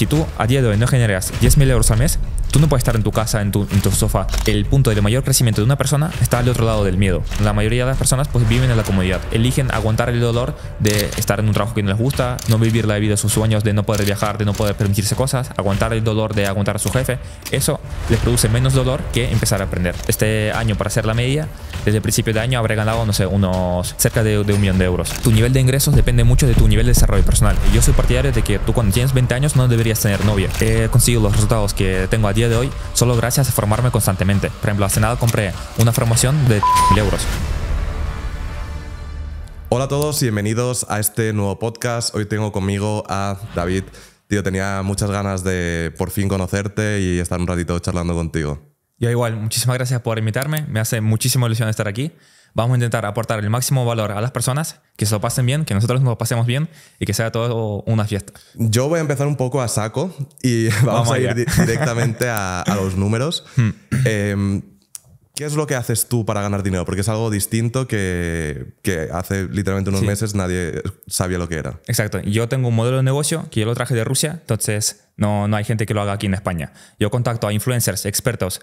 Si tú a día de hoy no generas 10.000 euros al mes, tú no puedes estar en tu casa, en tu, tu sofá. El punto de mayor crecimiento de una persona está al otro lado del miedo. La mayoría de las personas pues viven en la comodidad, eligen aguantar el dolor de estar en un trabajo que no les gusta, no vivir la vida de sus sueños, de no poder viajar, de no poder permitirse cosas, aguantar el dolor de aguantar a su jefe. Eso les produce menos dolor que empezar a aprender. Este año, para hacer la media, desde el principio de año habré ganado, no sé, unos cerca de, un millón de euros. Tu nivel de ingresos depende mucho de tu nivel de desarrollo personal. Yo soy partidario de que tú cuando tienes 20 años no deberías tener novia. He conseguido los resultados que tengo a día de hoy solo gracias a formarme constantemente. Por ejemplo, hace nada compré una formación de 1.000 euros. Hola a todos bienvenidos a este nuevo podcast. Hoy tengo conmigo a David. Tío, tenía muchas ganas de por fin conocerte y estar un ratito charlando contigo. Yo igual, muchísimas gracias por invitarme. Me hace muchísima ilusión estar aquí. Vamos a intentar aportar el máximo valor a las personas, que se lo pasen bien, que nosotros nos lo pasemos bien y que sea todo una fiesta. Yo voy a empezar un poco a saco y vamos, a ir directamente a, los números. Hmm. Em, ¿Qué es lo que haces tú para ganar dinero? Porque es algo distinto que, que hace literalmente unos meses nadie sabía lo que era. Exacto. Yo tengo un modelo de negocio que yo lo traje de Rusia, entonces no, no hay gente que lo haga aquí en España. Yo contacto a influencers, expertos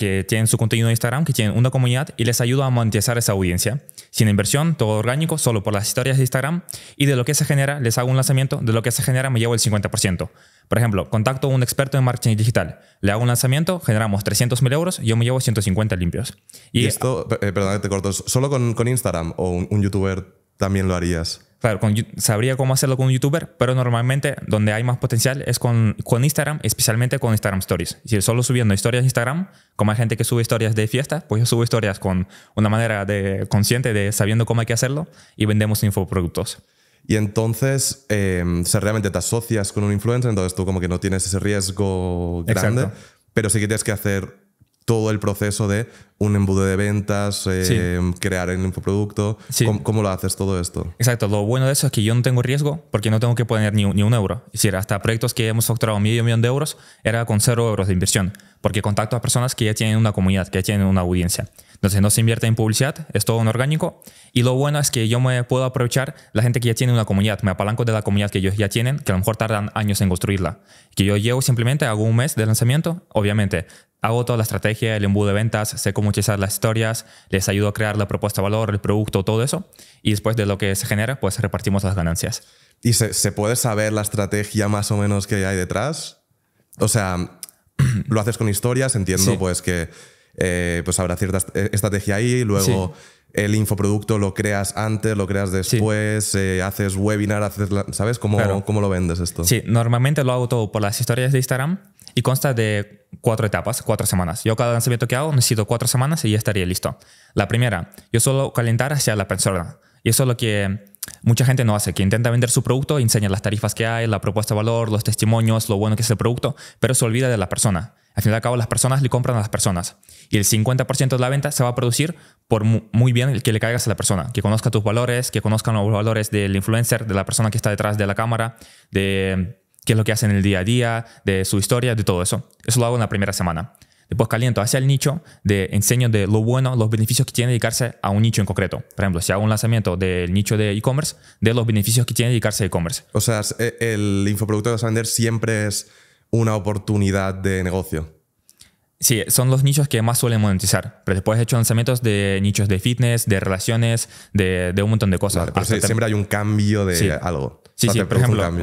que tienen su contenido en Instagram, que tienen una comunidad y les ayuda a monetizar esa audiencia. Sin inversión, todo orgánico, solo por las historias de Instagram y de lo que se genera, les hago un lanzamiento, de lo que se genera me llevo el 50%. Por ejemplo, contacto a un experto en marketing digital, le hago un lanzamiento, generamos 300 mil euros, yo me llevo 150 limpios. Y, esto, eh, perdón te corto, ¿solo con, Instagram o un youtuber también lo harías. Claro, con, sabría cómo hacerlo con un youtuber, pero normalmente donde hay más potencial es con, con Instagram, especialmente con Instagram Stories. Si solo subiendo historias de Instagram, como hay gente que sube historias de fiesta, pues yo subo historias con una manera de, consciente de sabiendo cómo hay que hacerlo y vendemos infoproductos. Y entonces, eh, realmente te asocias con un influencer, entonces tú como que no tienes ese riesgo grande, pero sí que tienes que hacer todo el proceso de un embudo de ventas, eh, crear el infoproducto. Sí. ¿Cómo, lo haces todo esto? Exacto. Lo bueno de eso es que yo no tengo riesgo porque no tengo que poner ni, un euro. Es decir, hasta proyectos que hemos facturado medio millón de euros era con cero euros de inversión porque contacto a personas que ya tienen una comunidad, que ya tienen una audiencia. Entonces no se invierte en publicidad, es todo un orgánico. Y lo bueno es que yo me puedo aprovechar la gente que ya tiene una comunidad. Me apalanco de la comunidad que ellos ya tienen, que a lo mejor tardan años en construirla. Que yo llego simplemente, hago un mes de lanzamiento. Obviamente, Hago toda la estrategia, el embudo de ventas, sé cómo utilizar las historias, les ayudo a crear la propuesta de valor, el producto, todo eso. Y después de lo que se genera, pues repartimos las ganancias. ¿Y se, puede saber la estrategia más o menos que hay detrás? O sea, lo haces con historias, entiendo pues que eh, pues habrá cierta eh, estrategia ahí, luego el infoproducto lo creas antes, lo creas después, eh, haces webinar, haces, ¿sabes? ¿Cómo, ¿Cómo lo vendes esto? Sí, normalmente lo hago todo por las historias de Instagram y consta de cuatro etapas, cuatro semanas. Yo cada lanzamiento que hago necesito cuatro semanas y ya estaría listo. La primera, yo solo calentar hacia la persona. Y eso es lo que mucha gente no hace, que intenta vender su producto, enseña las tarifas que hay, la propuesta de valor, los testimonios, lo bueno que es el producto, pero se olvida de la persona. Al fin y al cabo, las personas le compran a las personas. Y el 50% de la venta se va a producir por muy bien el que le caigas a la persona, que conozca tus valores, que conozcan los valores del influencer, de la persona que está detrás de la cámara, de qué es lo que hacen el día a día, de su historia, de todo eso. Eso lo hago en la primera semana. Después caliento hacia el nicho, de enseño de lo bueno, los beneficios que tiene dedicarse a un nicho en concreto. Por ejemplo, si hago un lanzamiento del nicho de e-commerce, de los beneficios que tiene dedicarse a e-commerce. O sea, e-, el infoproducto de vas a vender siempre es una oportunidad de negocio. Sí, son los nichos que más suelen monetizar. Pero después he hecho lanzamientos de nichos de fitness, de relaciones, de, un montón de cosas. siempre hay un cambio de algo. Sí, sí, por ejemplo,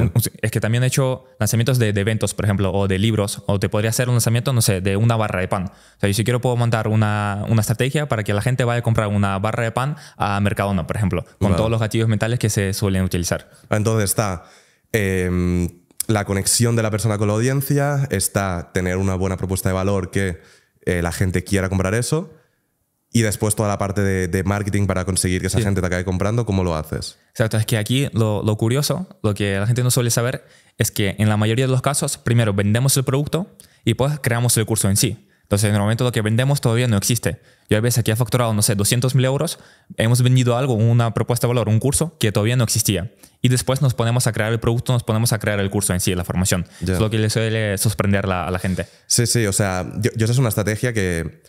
es que también he hecho lanzamientos de, eventos, por ejemplo, o de libros, o te podría hacer un lanzamiento, no sé, de una barra de pan. O sea, yo si quiero puedo montar una, estrategia para que la gente vaya a comprar una barra de pan a Mercadona, por ejemplo, con todos los activos mentales que se suelen utilizar. Ah, entonces está... Em, la conexión de la persona con la audiencia, está tener una buena propuesta de valor que eh, la gente quiera comprar eso. Y después toda la parte de, marketing para conseguir que esa gente te acabe comprando, ¿cómo lo haces? Exacto, es que aquí lo, lo, curioso, lo que la gente no suele saber, es que en la mayoría de los casos, primero vendemos el producto y pues creamos el curso en sí. Entonces, en el momento lo que vendemos todavía no existe. Yo a veces aquí he facturado, no sé, 200 mil euros, hemos vendido algo, una propuesta de valor, un curso que todavía no existía. Y después nos ponemos a crear el producto, nos ponemos a crear el curso en sí, la formación. Es lo que le suele sorprender a la gente. Sí, sí, o sea, yo, sé esa es una estrategia que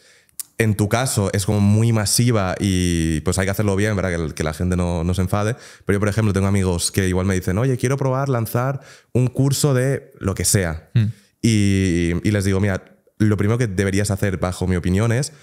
en tu caso es como muy masiva y pues hay que hacerlo bien verdad, que, la gente no, se enfade. Pero yo, por ejemplo, tengo amigos que igual me dicen, oye, quiero probar lanzar un curso de lo que sea. Mm. y, les digo, mira, lo primero que deberías hacer, bajo mi opinión, es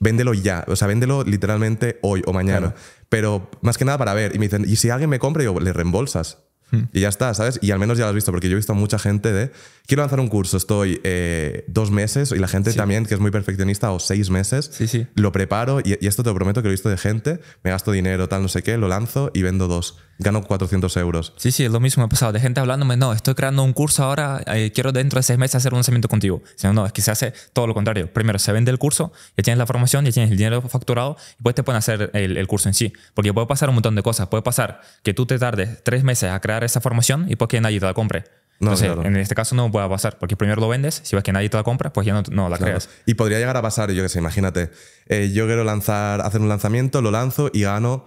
véndelo ya, o sea, véndelo literalmente hoy o mañana. Pero más que nada para ver. Y me dicen, ¿y si alguien me compra? Yo, le reembolsas. Hmm. Y ya está, ¿sabes? Y al menos ya lo has visto, porque yo he visto a mucha gente de, quiero lanzar un curso, estoy eh, dos meses, y la gente también, que es muy perfeccionista, o seis meses, sí, sí. lo preparo, y, esto te lo prometo que lo he visto de gente, me gasto dinero, tal, no sé qué, lo lanzo y vendo dos, gano 400 euros. Sí, sí, es lo mismo, me ha pasado, de gente hablándome, no, estoy creando un curso ahora, eh, quiero dentro de seis meses hacer un lanzamiento contigo. Sino, no, es que se hace todo lo contrario. Primero, se vende el curso, ya tienes la formación, ya tienes el dinero facturado, y pues te pueden hacer el, el curso en sí, porque puede pasar un montón de cosas, puede pasar que tú te tardes tres meses a crear esa formación y porque pues nadie te la compre. No, Entonces, en este caso no puede pasar, porque primero lo vendes, si ves que nadie te la compra, pues ya no, la creas. Y podría llegar a pasar, yo que sé, imagínate, eh, yo quiero lanzar, hacer un lanzamiento, lo lanzo y gano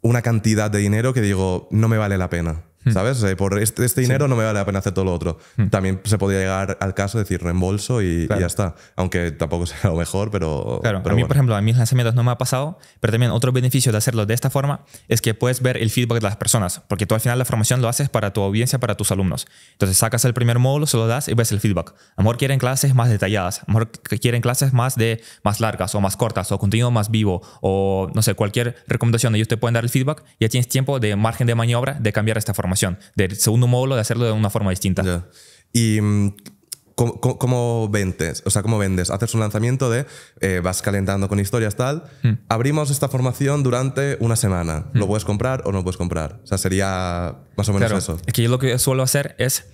una cantidad de dinero que digo, no me vale la pena. Hmm. ¿Sabes? por este, este dinero no me vale la pena hacer todo lo otro. Hmm. También se podría llegar al caso de decir reembolso y, ya está. Aunque tampoco sea lo mejor, pero. Claro, pero a mí, por ejemplo, a mis lanzamientos no me ha pasado, pero también otro beneficio de hacerlo de esta forma es que puedes ver el feedback de las personas, porque tú al final la formación lo haces para tu audiencia, para tus alumnos. Entonces sacas el primer módulo, se lo das y ves el feedback. A lo mejor quieren clases más detalladas, a lo mejor quieren clases más, de, más largas o más cortas o contenido más vivo o no sé, cualquier recomendación, ellos te pueden dar el feedback, ya tienes tiempo de margen de maniobra de cambiar esta forma del segundo módulo, de hacerlo de una forma distinta. Y mm, ¿Cómo, vendes? O sea, ¿cómo vendes? Haces un lanzamiento de, eh, vas calentando con historias, tal. Hmm. Abrimos esta formación durante una semana. ¿Lo hmm. puedes comprar o no puedes comprar? O sea, sería más o menos eso. Es que yo lo que suelo hacer es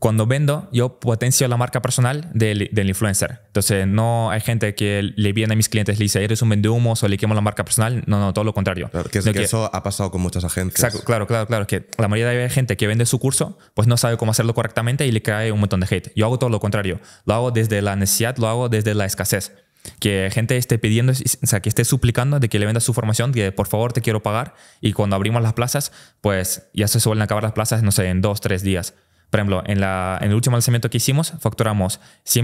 cuando vendo, yo potencio la marca personal del, influencer. Entonces, no hay gente que le viene a mis clientes y le dice, eres un vendehumos o le quemo la marca personal. No, no, todo lo contrario. que, eso ha pasado con muchas agencias. claro, claro, claro. Que la mayoría de gente que vende su curso, pues no sabe cómo hacerlo correctamente y le cae un montón de hate. Yo hago todo lo contrario. Lo hago desde la necesidad, lo hago desde la escasez. Que gente esté pidiendo, o sea, que esté suplicando de que le venda su formación, que por favor te quiero pagar. Y cuando abrimos las plazas, pues ya se suelen acabar las plazas, no sé, en dos, tres días. Por ejemplo, en, la, en el último lanzamiento que hicimos, facturamos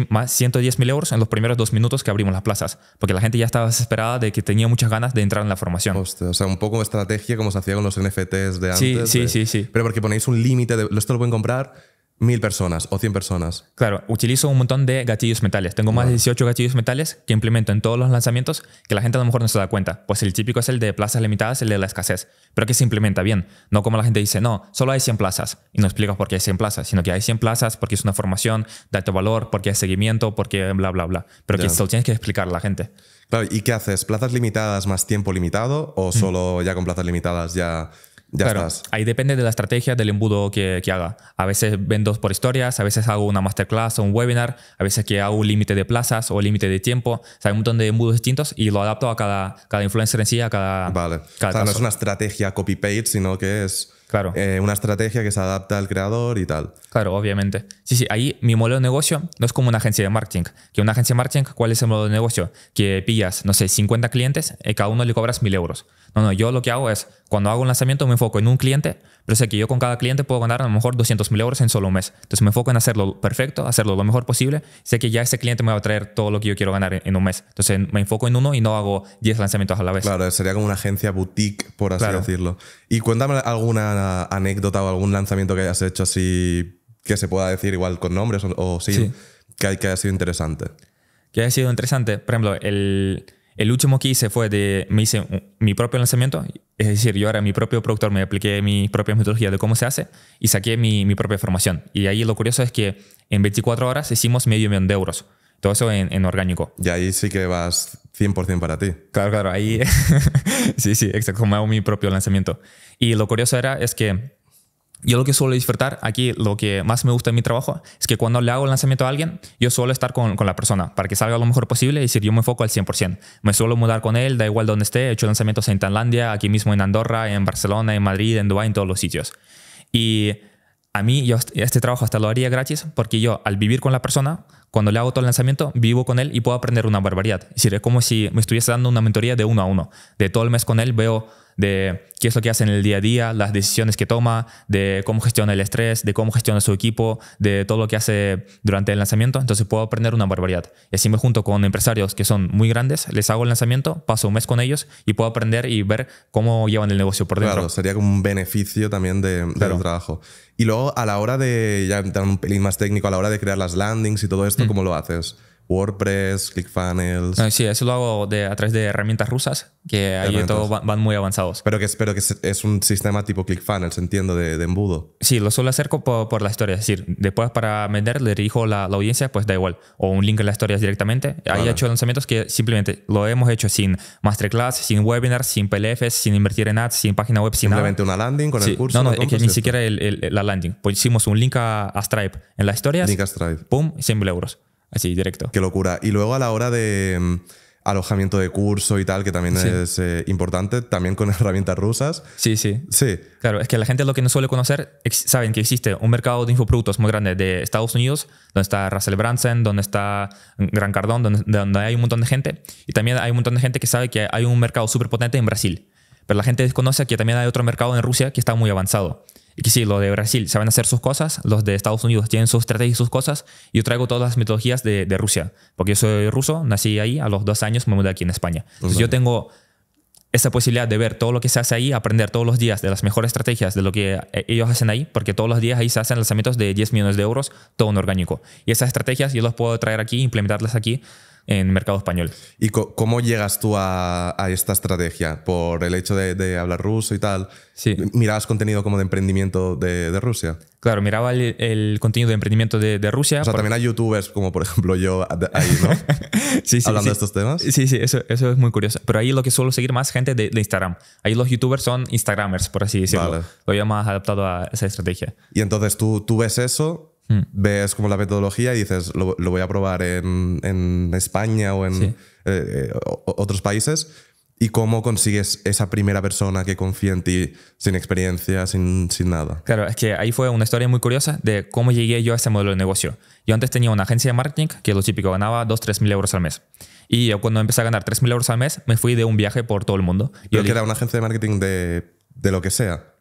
más 110 mil euros en los primeros dos minutos que abrimos las plazas, porque la gente ya estaba desesperada de que tenía muchas ganas de entrar en la formación. o sea, un poco estrategia como se hacía con los NFTs de antes. Sí, sí, sí, sí. Pero porque ponéis un límite de esto lo pueden comprar mil personas o 100 personas. Claro, utilizo un montón de gatillos metales. Tengo más de 18 gatillos metales que implemento en todos los lanzamientos que la gente a lo mejor no se da cuenta. Pues el típico es el de plazas limitadas, el de la escasez, pero que se implementa bien. No como la gente dice, no, solo hay 100 plazas y no explicas por qué hay 100 plazas, sino que hay 100 plazas porque es una formación de alto valor, porque hay seguimiento, porque bla, bla, bla. Pero que esto tienes que explicar a la gente. Claro, ¿y qué haces? ¿Plazas limitadas más tiempo limitado o solo ya con plazas limitadas ya... Ya Ahí depende de la estrategia del embudo que, haga. A veces vendo por historias, a veces hago una masterclass o un webinar, a veces que hago un límite de plazas o límite de tiempo. hay un montón de embudos distintos y lo adapto a cada, cada influencer en sí, a cada. Vale. Cada o no es una estrategia copy-paste, sino que es eh, una estrategia que se adapta al creador y tal. Claro, obviamente. Sí, sí, ahí mi modelo de negocio no es como una agencia de marketing. Que una agencia de marketing, ¿cuál es el modelo de negocio? Que pillas, no sé, 50 clientes y eh, cada uno le cobras 1000 euros. No, no, yo lo que hago es, cuando hago un lanzamiento me enfoco en un cliente, pero sé que yo con cada cliente puedo ganar a lo mejor 200 mil euros en solo un mes. Entonces me enfoco en hacerlo perfecto, hacerlo lo mejor posible. Sé que ya ese cliente me va a traer todo lo que yo quiero ganar en un mes. Entonces me enfoco en uno y no hago 10 lanzamientos a la vez. Claro, sería como una agencia boutique, por así decirlo. Y cuéntame alguna anécdota o algún lanzamiento que hayas hecho así que se pueda decir igual con nombres o, sí, Que, haya sido interesante? Que haya sido interesante. Por ejemplo, el, último que hice fue de. Me hice mi propio lanzamiento. Es decir, yo era mi propio productor, me apliqué mi propia metodología de cómo se hace y saqué mi, mi propia formación. Y ahí lo curioso es que en 24 horas hicimos medio millón de euros. Todo eso en, en orgánico. Y ahí sí que vas 100% para ti. Claro, claro, ahí sí, sí, exacto, como hago mi propio lanzamiento. Y lo curioso era es que yo lo que suelo disfrutar aquí, lo que más me gusta en mi trabajo, es que cuando le hago el lanzamiento a alguien, yo suelo estar con, con la persona para que salga lo mejor posible y decir, yo me enfoco al 100%. Me suelo mudar con él, da igual donde esté, he hecho lanzamientos en Tailandia, aquí mismo en Andorra, en Barcelona, en Madrid, en Dubái, en todos los sitios. Y a mí yo este trabajo hasta lo haría gratis porque yo al vivir con la persona cuando le hago todo el lanzamiento, vivo con él y puedo aprender una barbaridad. Es como si me estuviese dando una mentoría de uno a uno. De todo el mes con él veo de qué es lo que hace en el día a día, las decisiones que toma, de cómo gestiona el estrés, de cómo gestiona su equipo, de todo lo que hace durante el lanzamiento. Entonces puedo aprender una barbaridad. Y así me junto con empresarios que son muy grandes, les hago el lanzamiento, paso un mes con ellos y puedo aprender y ver cómo llevan el negocio por dentro. Claro, sería como un beneficio también de, del trabajo. Y luego a la hora de, ya un pelín más técnico, a la hora de crear las landings y todo esto, mm. ¿cómo lo haces? WordPress, ClickFunnels. Ah, sí, eso lo hago de, a través de herramientas rusas, que ahí todo van, muy avanzados. Pero que, espero que es un sistema tipo ClickFunnels, entiendo, de, embudo. Sí, lo suelo hacer por, la historia. Es decir, después para vender le dirijo la, la audiencia, pues da igual. O un link en las historias directamente. Hay Ahí he hecho lanzamientos que simplemente lo hemos hecho sin masterclass, sin webinars, sin PLFs, sin invertir en ads, sin página web, sin Simplemente una landing con el curso. No, no, es que ni siquiera la landing. Pues hicimos un link a, Stripe en la historias Link a Stripe. Pum, 100 euros. Sí, directo. Qué locura. Y luego a la hora de mm, alojamiento de curso y tal, que también es eh, importante, también con herramientas rusas. Sí, sí. Sí. Claro, es que la gente lo que no suele conocer, saben que existe un mercado de infoproductos muy grande de Estados Unidos, donde está Russell Branson, donde está mm, Gran Cardón, donde, donde hay un montón de gente. Y también hay un montón de gente que sabe que hay un mercado súper potente en Brasil. Pero la gente desconoce que también hay otro mercado en Rusia que está muy avanzado. Y que sí, los de Brasil saben hacer sus cosas, los de Estados Unidos tienen sus estrategias y sus cosas. Yo traigo todas las metodologías de, Rusia, porque yo soy ruso, nací ahí, a los dos años me mudé aquí en España. Entonces yo tengo esa posibilidad de ver todo lo que se hace ahí, aprender todos los días de las mejores estrategias de lo que eh, ellos hacen ahí, porque todos los días ahí se hacen lanzamientos de 10 millones de euros, todo en orgánico. Y esas estrategias yo las puedo traer aquí, implementarlas aquí en mercado español. ¿Y cómo llegas tú a, esta estrategia? ¿Por el hecho de, hablar ruso y tal? Sí. ¿Mirabas contenido como de emprendimiento de, Rusia? Claro, miraba el, contenido de emprendimiento de, Rusia. O sea, también hay youtubers como por ejemplo yo ahí, ¿no? sí, sí, Hablando de estos temas. Sí, sí, eso, es muy curioso. Pero ahí lo que suelo seguir más gente de, Instagram. Ahí los youtubers son Instagramers, por así decirlo. Lo veo más adaptado a esa estrategia. Y entonces tú, tú ves eso Hmm. Ves como la metodología y dices, lo, voy a probar en, España o en eh, eh, otros países. ¿Y cómo consigues esa primera persona que confía en ti sin experiencia, sin, nada? Claro, es que ahí fue una historia muy curiosa de cómo llegué yo a este modelo de negocio. Yo antes tenía una agencia de marketing que lo típico ganaba 2, 3 mil euros al mes. Y yo cuando empecé a ganar 3 mil euros al mes me fui de un viaje por todo el mundo. Yo Pero que era una agencia de marketing de lo que sea.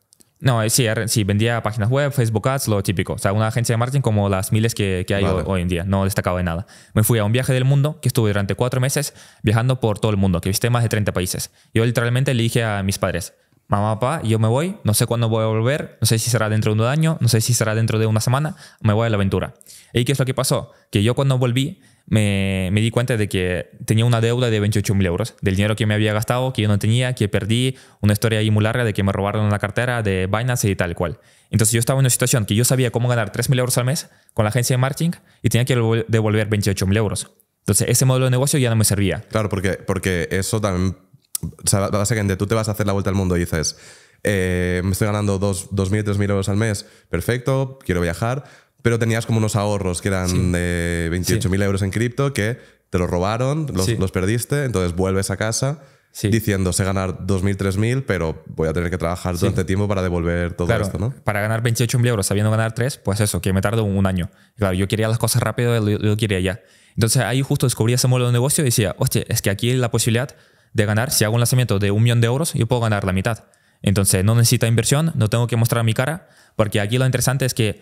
No, eh, sí, vendía páginas web, Facebook Ads, lo típico. O sea, una agencia de marketing como las miles que, hay hoy en día. No destacaba de nada. Me fui a un viaje del mundo que estuve durante cuatro meses viajando por todo el mundo, que visité más de 30 países. Yo literalmente le dije a mis padres, mamá, papá, yo me voy, no sé cuándo voy a volver, no sé si será dentro de un año, no sé si será dentro de una semana, me voy a la aventura. ¿Y qué es lo que pasó? Que yo cuando volví me, di cuenta de que tenía una deuda de 28.000 euros, del dinero que me había gastado, que yo no tenía, que perdí, una historia ahí muy larga de que me robaron una cartera de Binance y tal cual. Entonces yo estaba en una situación que yo sabía cómo ganar 3.000 euros al mes con la agencia de marketing y tenía que devolver 28.000 euros. Entonces ese modelo de negocio ya no me servía. Claro, porque, porque eso también... básicamente tú te vas a hacer la vuelta al mundo y dices, eh, me estoy ganando 2.000, 3.000 euros al mes, perfecto, quiero viajar, pero tenías como unos ahorros que eran de 28.000 euros en cripto que te los robaron, los, perdiste, entonces vuelves a casa diciendo sé ganar 2.000, 3.000, pero voy a tener que trabajar durante tiempo para devolver todo esto, ¿no? Para ganar 28.000 euros sabiendo ganar 3, pues eso, que me tardo un año. Claro, yo quería las cosas rápido, yo, quería ya. Entonces ahí justo descubrí ese modelo de negocio y decía, oye es que aquí la posibilidad de ganar, si hago un lanzamiento de un millón de euros, yo puedo ganar la mitad. Entonces no necesita inversión, no tengo que mostrar mi cara, porque aquí lo interesante es que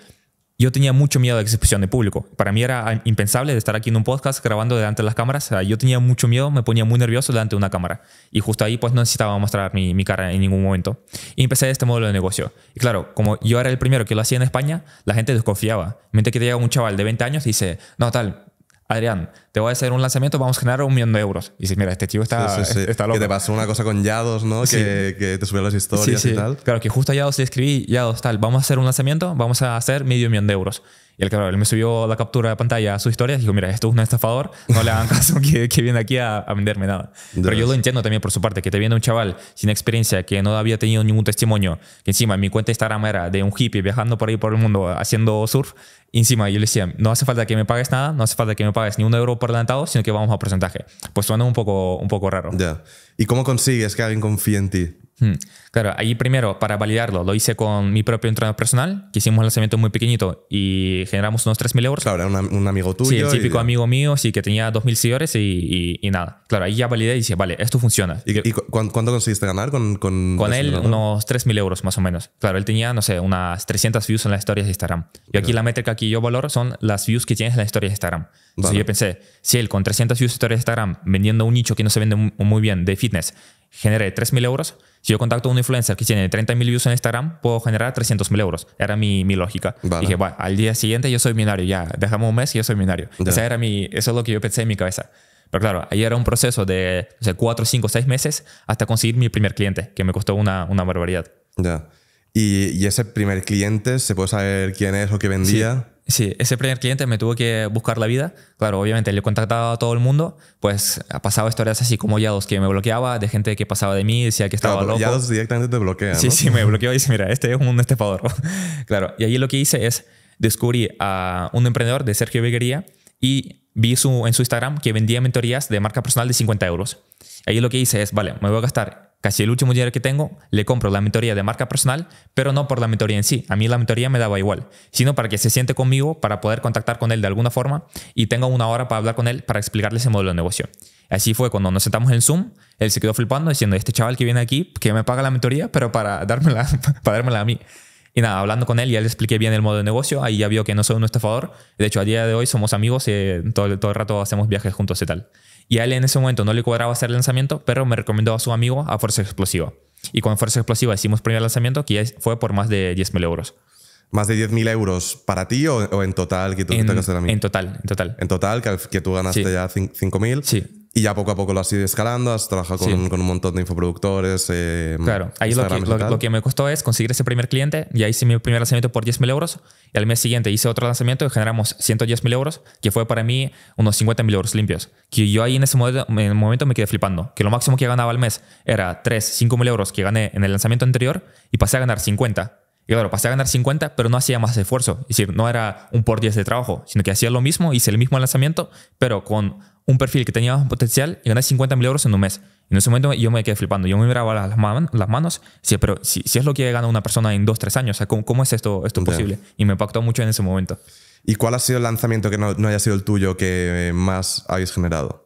yo tenía mucho miedo de la exposición de público. Para mí era impensable de estar aquí en un podcast grabando delante de las cámaras. Yo tenía mucho miedo, me ponía muy nervioso delante de una cámara. Y justo ahí pues no necesitaba mostrar mi, cara en ningún momento. Y empecé este modelo de negocio. Y claro, como yo era el primero que lo hacía en España, la gente desconfiaba. Mientras que llega un chaval de 20 años y dice, no tal, Adrián, te voy a hacer un lanzamiento, vamos a generar un millón de euros. Y dices, mira, este chico está, loco. Que te pasó una cosa con Yados, ¿no? Que, que, te subió las historias y tal. Claro, que justo a Yados le escribí, Yados, tal, vamos a hacer un lanzamiento, vamos a hacer medio millón de euros él, él me subió la captura de pantalla a sus historias y dijo, mira, esto es un estafador, no le hagan caso que, viene aquí a, venderme nada. Pero yo lo entiendo también por su parte, que te viene un chaval sin experiencia, que no había tenido ningún testimonio, que encima mi cuenta de Instagram era de un hippie viajando por ahí por el mundo haciendo surf, y encima yo le decía, no hace falta que me pagues nada, no hace falta que me pagues ni un euro por adelantado, sino que vamos a porcentaje. Pues suena un poco, un poco raro. Ya. ¿Y cómo consigues que alguien confíe en ti? Claro, ahí primero, para validarlo, lo hice con mi propio entrenador personal, que hicimos un lanzamiento muy pequeñito y generamos unos 3.000 euros. Claro, era un amigo tuyo. Sí, el típico amigo mío, sí, que tenía 2.000 seguidores y, nada. Claro, ahí ya validé y dije, vale, esto funciona. ¿Y, cuánto conseguiste ganar con Con, con él, unos 3.000 euros más o menos. Claro, él tenía, no sé, unas 300 views en las historias de Instagram. Y aquí la métrica que yo valoro son las views que tienes en las historias de Instagram. Entonces yo pensé, si él con 300 views en historias de Instagram, vendiendo un nicho que no se vende muy bien de fitness, genere 3.000 euros, si yo contacto a un influencer que tiene 30.000 views en Instagram, puedo generar 300.000 euros. Era mi, mi lógica. Dije, al día siguiente yo soy millonario, ya, dejamos un mes y yo soy millonario. era mi, eso es lo que yo pensé en mi cabeza. Pero claro, ahí era un proceso de 4, 5, 6 meses hasta conseguir mi primer cliente, que me costó una, una barbaridad. Ya. ¿Y, ¿Y, ese primer cliente, ¿se puede saber quién es o qué vendía? sí, ese primer cliente me tuvo que buscar la vida. Claro, obviamente le contactaba a todo el mundo, pues ha pasado historias así como Yados que me bloqueaba, de gente que pasaba de mí, decía que estaba loco. Yados directamente te bloquea. Sí, sí, me bloqueó y dice, mira, este es un estafador. claro, y ahí lo que hice es descubrí a un emprendedor de Sergio Beguería y vi su, en su Instagram que vendía mentorías de marca personal de 50 euros. Ahí lo que hice es, vale, me voy a gastar casi el último dinero que tengo, le compro la mentoría de marca personal, pero no por la mentoría en sí, a mí la mentoría me daba igual, sino para que se siente conmigo, para poder contactar con él de alguna forma y tenga una hora para hablar con él, para explicarle ese modelo de negocio. Así fue cuando nos sentamos en Zoom, él se quedó flipando diciendo, este chaval que viene aquí, que me paga la mentoría, pero para dármela, para dármela a mí. Y nada, hablando con él, ya le expliqué bien el modo de negocio, ahí ya vio que no soy un estafador, de hecho a día de hoy somos amigos, y eh, todo el rato hacemos viajes juntos y tal y a él en ese momento no le cuadraba hacer el lanzamiento, pero me recomendó a su amigo a Fuerza Explosiva. Y con Fuerza Explosiva hicimos primer lanzamiento que fue por más de 10.000 euros. ¿Más de 10.000 euros para ti o, en total que tú en, En total, en total. En total, que, tú ganaste ya 5.000. Sí. Y ya poco a poco lo has ido escalando, has trabajado con, un montón de infoproductores. Eh, claro, ahí lo que, me costó es conseguir ese primer cliente. ahí hice mi primer lanzamiento por 10.000 euros. Y al mes siguiente hice otro lanzamiento y generamos 110.000 euros, que fue para mí unos 50.000 euros limpios. Que yo ahí en ese momento, momento me quedé flipando. Que lo máximo que ganaba al mes era 3, 5.000 euros que gané en el lanzamiento anterior y pasé a ganar 50. Y claro, pasé a ganar 50, pero no hacía más esfuerzo. Es decir, no era un por 10 de trabajo, sino que hacía lo mismo, hice el mismo lanzamiento, pero con un perfil que tenía un potencial y gané 50 mil euros en un mes. En ese momento yo me quedé flipando. Yo me miraba las, manos pero si, es lo que gana una persona en dos tres años, ¿cómo, ¿cómo, es esto, esto posible? Y me impactó mucho en ese momento. ¿Y cuál ha sido el lanzamiento que no, haya sido el tuyo que más habéis generado?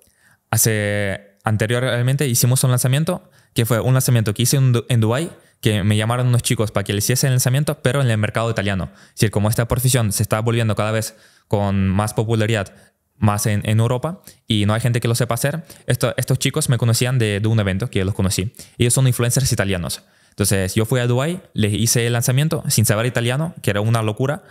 Hace anteriormente hicimos un lanzamiento que fue un lanzamiento que hice en, Dubai que me llamaron unos chicos para que le hiciese el lanzamiento, pero en el mercado italiano. Es como esta profesión se está volviendo cada vez con más popularidad más en, Europa y no hay gente que lo sepa hacer. estos chicos me conocían de, un evento que los conocí. Ellos son influencers italianos. Entonces yo fui a Dubai, les hice el lanzamiento sin saber italiano, que era una locura,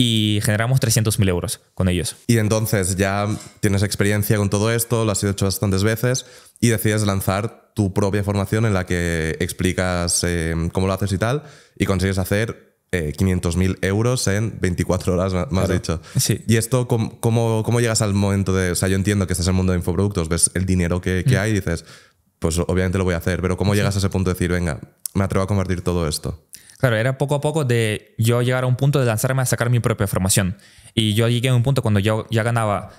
y generamos 300.000 euros con ellos. Y entonces ya tienes experiencia con todo esto, lo has hecho bastantes veces y decides lanzar tu propia formación en la que explicas eh, cómo lo haces y tal, y consigues hacer eh, 500.000 euros en 24 horas, más dicho. ¿Y esto ¿cómo, ¿cómo, llegas al momento de.? O sea, yo entiendo que estás en el mundo de infoproductos, ves el dinero que, mm. hay y dices, pues obviamente lo voy a hacer, pero ¿cómo llegas a ese punto de decir, venga, me atrevo a convertir todo esto? Claro, era poco a poco de yo llegar a un punto de lanzarme a sacar mi propia formación. Y yo llegué a un punto cuando yo ya ganaba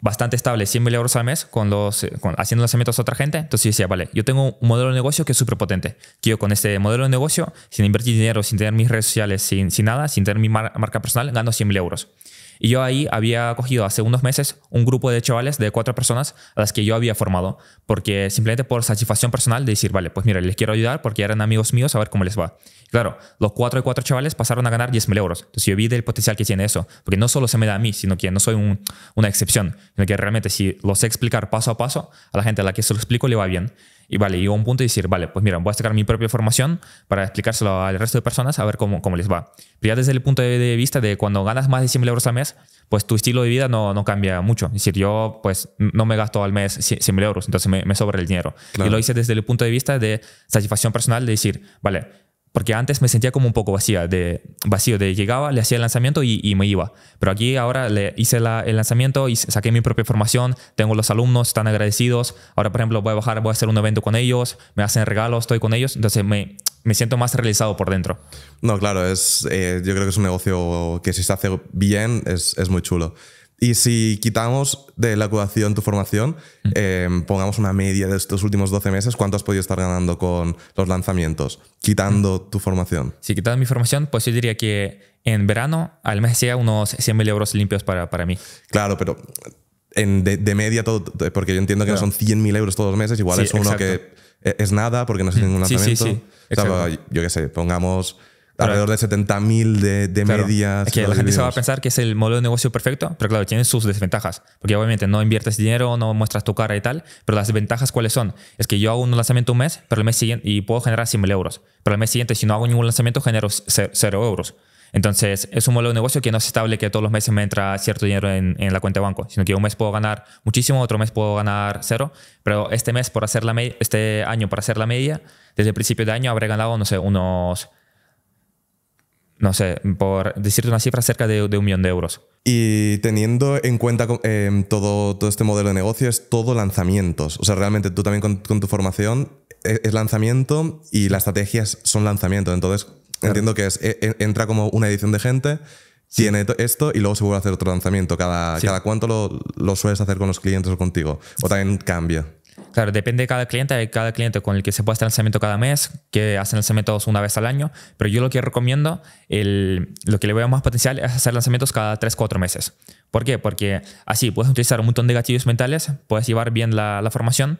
bastante estable, 100 mil euros al mes, con los, haciendo lanzamientos a otra gente. Entonces yo decía, vale, yo tengo un modelo de negocio que es súper potente. Que yo con este modelo de negocio, sin invertir dinero, sin tener mis redes sociales, sin, sin nada, sin tener mi marca personal, gano 100 mil euros. Y yo ahí había cogido hace unos meses un grupo de chavales de cuatro personas a las que yo había formado, porque simplemente por satisfacción personal de decir, vale, pues mira, les quiero ayudar porque eran amigos míos, a ver cómo les va. claro, los cuatro de cuatro chavales pasaron a ganar 10.000 mil euros. Entonces yo vi del potencial que tiene eso, porque no solo se me da a mí, sino que no soy una excepción, sino que realmente si lo sé explicar paso a paso, a la gente a la que se lo explico le va bien. Y vale, llegó un punto y decir, vale, pues mira, voy a sacar mi propia formación para explicárselo al resto de personas a ver cómo, cómo les va. Pero ya desde el punto de vista de cuando ganas más de 100 euros al mes, pues tu estilo de vida no, no, cambia mucho. Es decir, yo pues no me gasto al mes 100 mil euros, entonces me, sobra el dinero. Y lo hice desde el punto de vista de satisfacción personal, de decir, vale, porque antes me sentía como un poco vacía, de, vacío, de llegaba, le hacía el lanzamiento y, me iba. Pero aquí ahora le hice el lanzamiento y saqué mi propia formación, tengo los alumnos, están agradecidos. Ahora, por ejemplo, voy a bajar, voy a hacer un evento con ellos, me hacen regalos, estoy con ellos. Entonces me, me siento más realizado por dentro. No, claro, es, eh, yo creo que es un negocio que si se hace bien es, es muy chulo. Y si quitamos de la ecuación tu formación, mm. em, pongamos una media de estos últimos 12 meses, ¿cuánto has podido estar ganando con los lanzamientos? Quitando mm. tu formación. Si quitando mi formación, pues yo diría que en verano al mes sea unos 100.000 mil euros limpios para, para mí. Claro, pero en de, media todo, porque yo entiendo que no son 100.000 mil euros todos los meses, igual es uno que e, es nada porque no es ningún mm. lanzamiento. Sí, sí, sí. O yo qué sé, pongamos alrededor de 70.000 mil de, de que la gente se va a pensar que es el modelo de negocio perfecto, pero claro, tiene sus desventajas. Porque obviamente no inviertes dinero, no muestras tu cara y tal, pero las ventajas cuáles son? Es que yo hago un lanzamiento un mes, pero el mes siguiente, y puedo generar 100 mil euros. Pero el mes siguiente, si no hago ningún lanzamiento, genero 0 euros. Entonces, es un modelo de negocio que no es estable que todos los meses me entra cierto dinero en, la cuenta de banco, sino que un mes puedo ganar muchísimo, otro mes puedo ganar cero, pero este mes por hacer la este año por hacer la media, desde el principio de año habré ganado, no sé, unos no sé, por decirte una cifra, cerca de, un millón de euros. Y teniendo en cuenta eh, todo, todo este modelo de negocio, es todo lanzamientos. O sea, realmente tú también con, tu formación eh, es, lanzamiento y las estrategias son lanzamientos. Entonces, entiendo que es, e, e, entra como una edición de gente, tiene esto y luego se vuelve a hacer otro lanzamiento. ¿Cada, cada cuánto lo, lo sueles hacer con los clientes o contigo? ¿O también cambia? Claro, depende de cada cliente, hay cada cliente con el que se puede hacer lanzamiento cada mes, que hacen lanzamientos una vez al año, pero yo lo que recomiendo, lo que le veo más potencial es hacer lanzamientos cada 3-4 meses. ¿Por qué? Porque así puedes utilizar un montón de gatillos mentales, puedes llevar bien la, formación,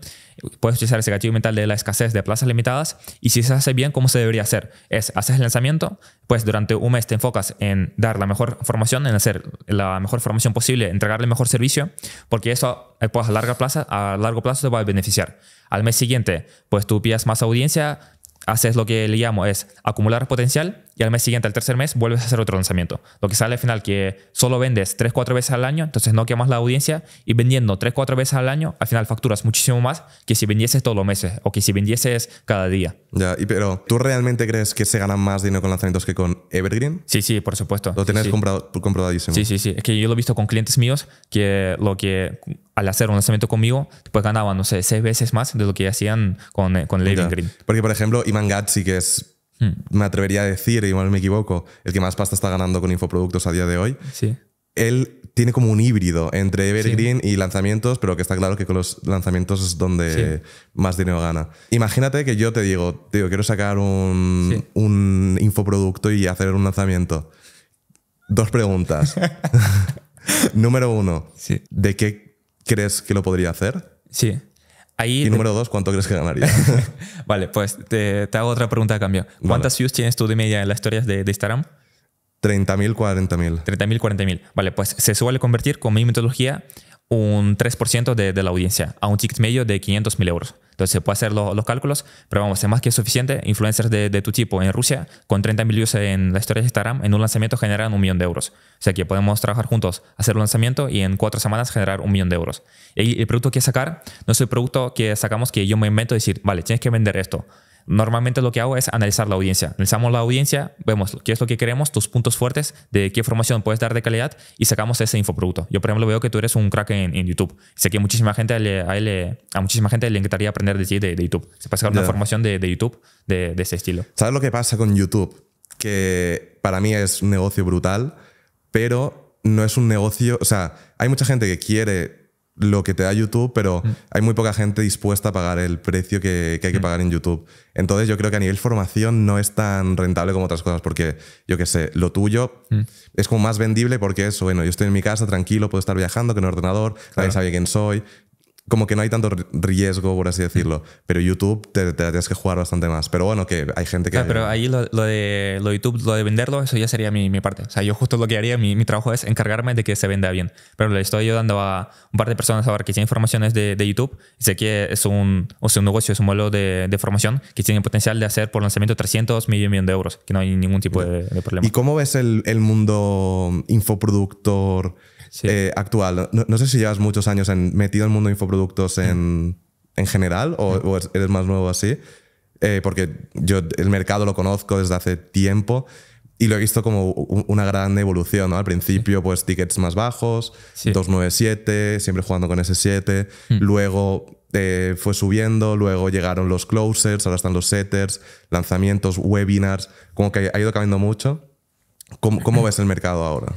puedes utilizar ese gatillo mental de la escasez de plazas limitadas y si se hace bien, ¿cómo se debería hacer? Es, haces el lanzamiento, pues durante un mes te enfocas en dar la mejor formación, en hacer la mejor formación posible, entregarle el mejor servicio, porque eso eh, pues, a, a largo plazo te va a beneficiar. Al mes siguiente, pues tú pidas más audiencia, haces lo que le llamo es acumular potencial y al mes siguiente, al tercer mes, vuelves a hacer otro lanzamiento. Lo que sale al final que solo vendes 3, 4 veces al año, entonces no quemas la audiencia y vendiendo 3, 4 veces al año, al final facturas muchísimo más que si vendieses todos los meses o que si vendieses cada día. Ya, y pero ¿tú realmente crees que se gana más dinero con lanzamientos que con Evergreen? Sí, sí, por supuesto. Lo tenés sí. Comprado, comprobadísimo. Sí, sí, sí. Es que yo lo he visto con clientes míos que lo que al hacer un lanzamiento conmigo, pues ganaban, no sé, seis veces más de lo que hacían con, eh, con Evergreen. Porque, por ejemplo, Iman Gatsi, que es Hmm. me atrevería a decir, igual me equivoco, el que más pasta está ganando con infoproductos a día de hoy. Sí. Él tiene como un híbrido entre Evergreen y lanzamientos, pero que está claro que con los lanzamientos es donde más dinero gana. Imagínate que yo te digo, tío, quiero sacar un, un infoproducto y hacer un lanzamiento. Dos preguntas. Número uno, ¿de qué crees que lo podría hacer? Sí y número dos, ¿cuánto crees que ganaría? vale, pues te, hago otra pregunta a cambio. ¿Cuántas views tienes tú de media en las historias de, de Instagram? 30.000, 40.000. 30.000, 40.000. Vale, pues se suele convertir con mi metodología un 3% de, la audiencia a un ticket medio de 500 mil euros. Entonces se puede hacer los cálculos, pero vamos, es más que suficiente. Influencers de, tu tipo en Rusia con 30 mil views en la historia de Instagram en un lanzamiento generan un millón de euros. O sea que podemos trabajar juntos, hacer un lanzamiento y en cuatro semanas generar un millón de euros. Y el producto que sacar no es el producto que sacamos que yo me invento decir, vale, tienes que vender esto. Normalmente lo que hago es analizar la audiencia. Analizamos la audiencia, vemos qué es lo que queremos, tus puntos fuertes, de qué formación puedes dar de calidad y sacamos ese infoproducto. Yo, por ejemplo, veo que tú eres un crack en, YouTube. Sé que muchísima gente a, muchísima gente le encantaría aprender de ti de, YouTube. Se puede sacar una formación de, YouTube de, de ese estilo. ¿Sabes lo que pasa con YouTube? Que para mí es un negocio brutal, pero no es un negocio. O sea, hay mucha gente que quiere lo que te da YouTube, pero mm. hay muy poca gente dispuesta a pagar el precio que, hay que mm. pagar en YouTube. Entonces yo creo que a nivel formación no es tan rentable como otras cosas, porque yo qué sé, lo tuyo mm. es como más vendible porque eso, bueno, yo estoy en mi casa tranquilo, puedo estar viajando con el ordenador, nadie sabe quién soy, como que no hay tanto riesgo, por así decirlo. Pero YouTube te, tienes que jugar bastante más. Pero bueno, que hay gente que. Ah, pero ahí lo, de, YouTube, lo de venderlo, eso ya sería mi, parte. O sea, yo justo lo que haría, mi, trabajo es encargarme de que se venda bien. Pero le estoy ayudando a un par de personas a ver que tienen informaciones de, de YouTube. Sé que es un, sea, un negocio, es un modelo de, formación que tiene potencial de hacer por lanzamiento 300 millones de euros, que no hay ningún tipo de, problema. ¿Y cómo ves el, el mundo infoproductor? Eh, actual. No, sé si llevas muchos años metido en el mundo de infoproductos en, general o, eres más nuevo así, eh, porque yo el mercado lo conozco desde hace tiempo y lo he visto como una gran evolución, Al principio, pues tickets más bajos, 297, siempre jugando con ese 7, mm. luego eh, fue subiendo, luego llegaron los closers, ahora están los setters, lanzamientos, webinars, como que ha ido cambiando mucho. cómo ves el mercado ahora?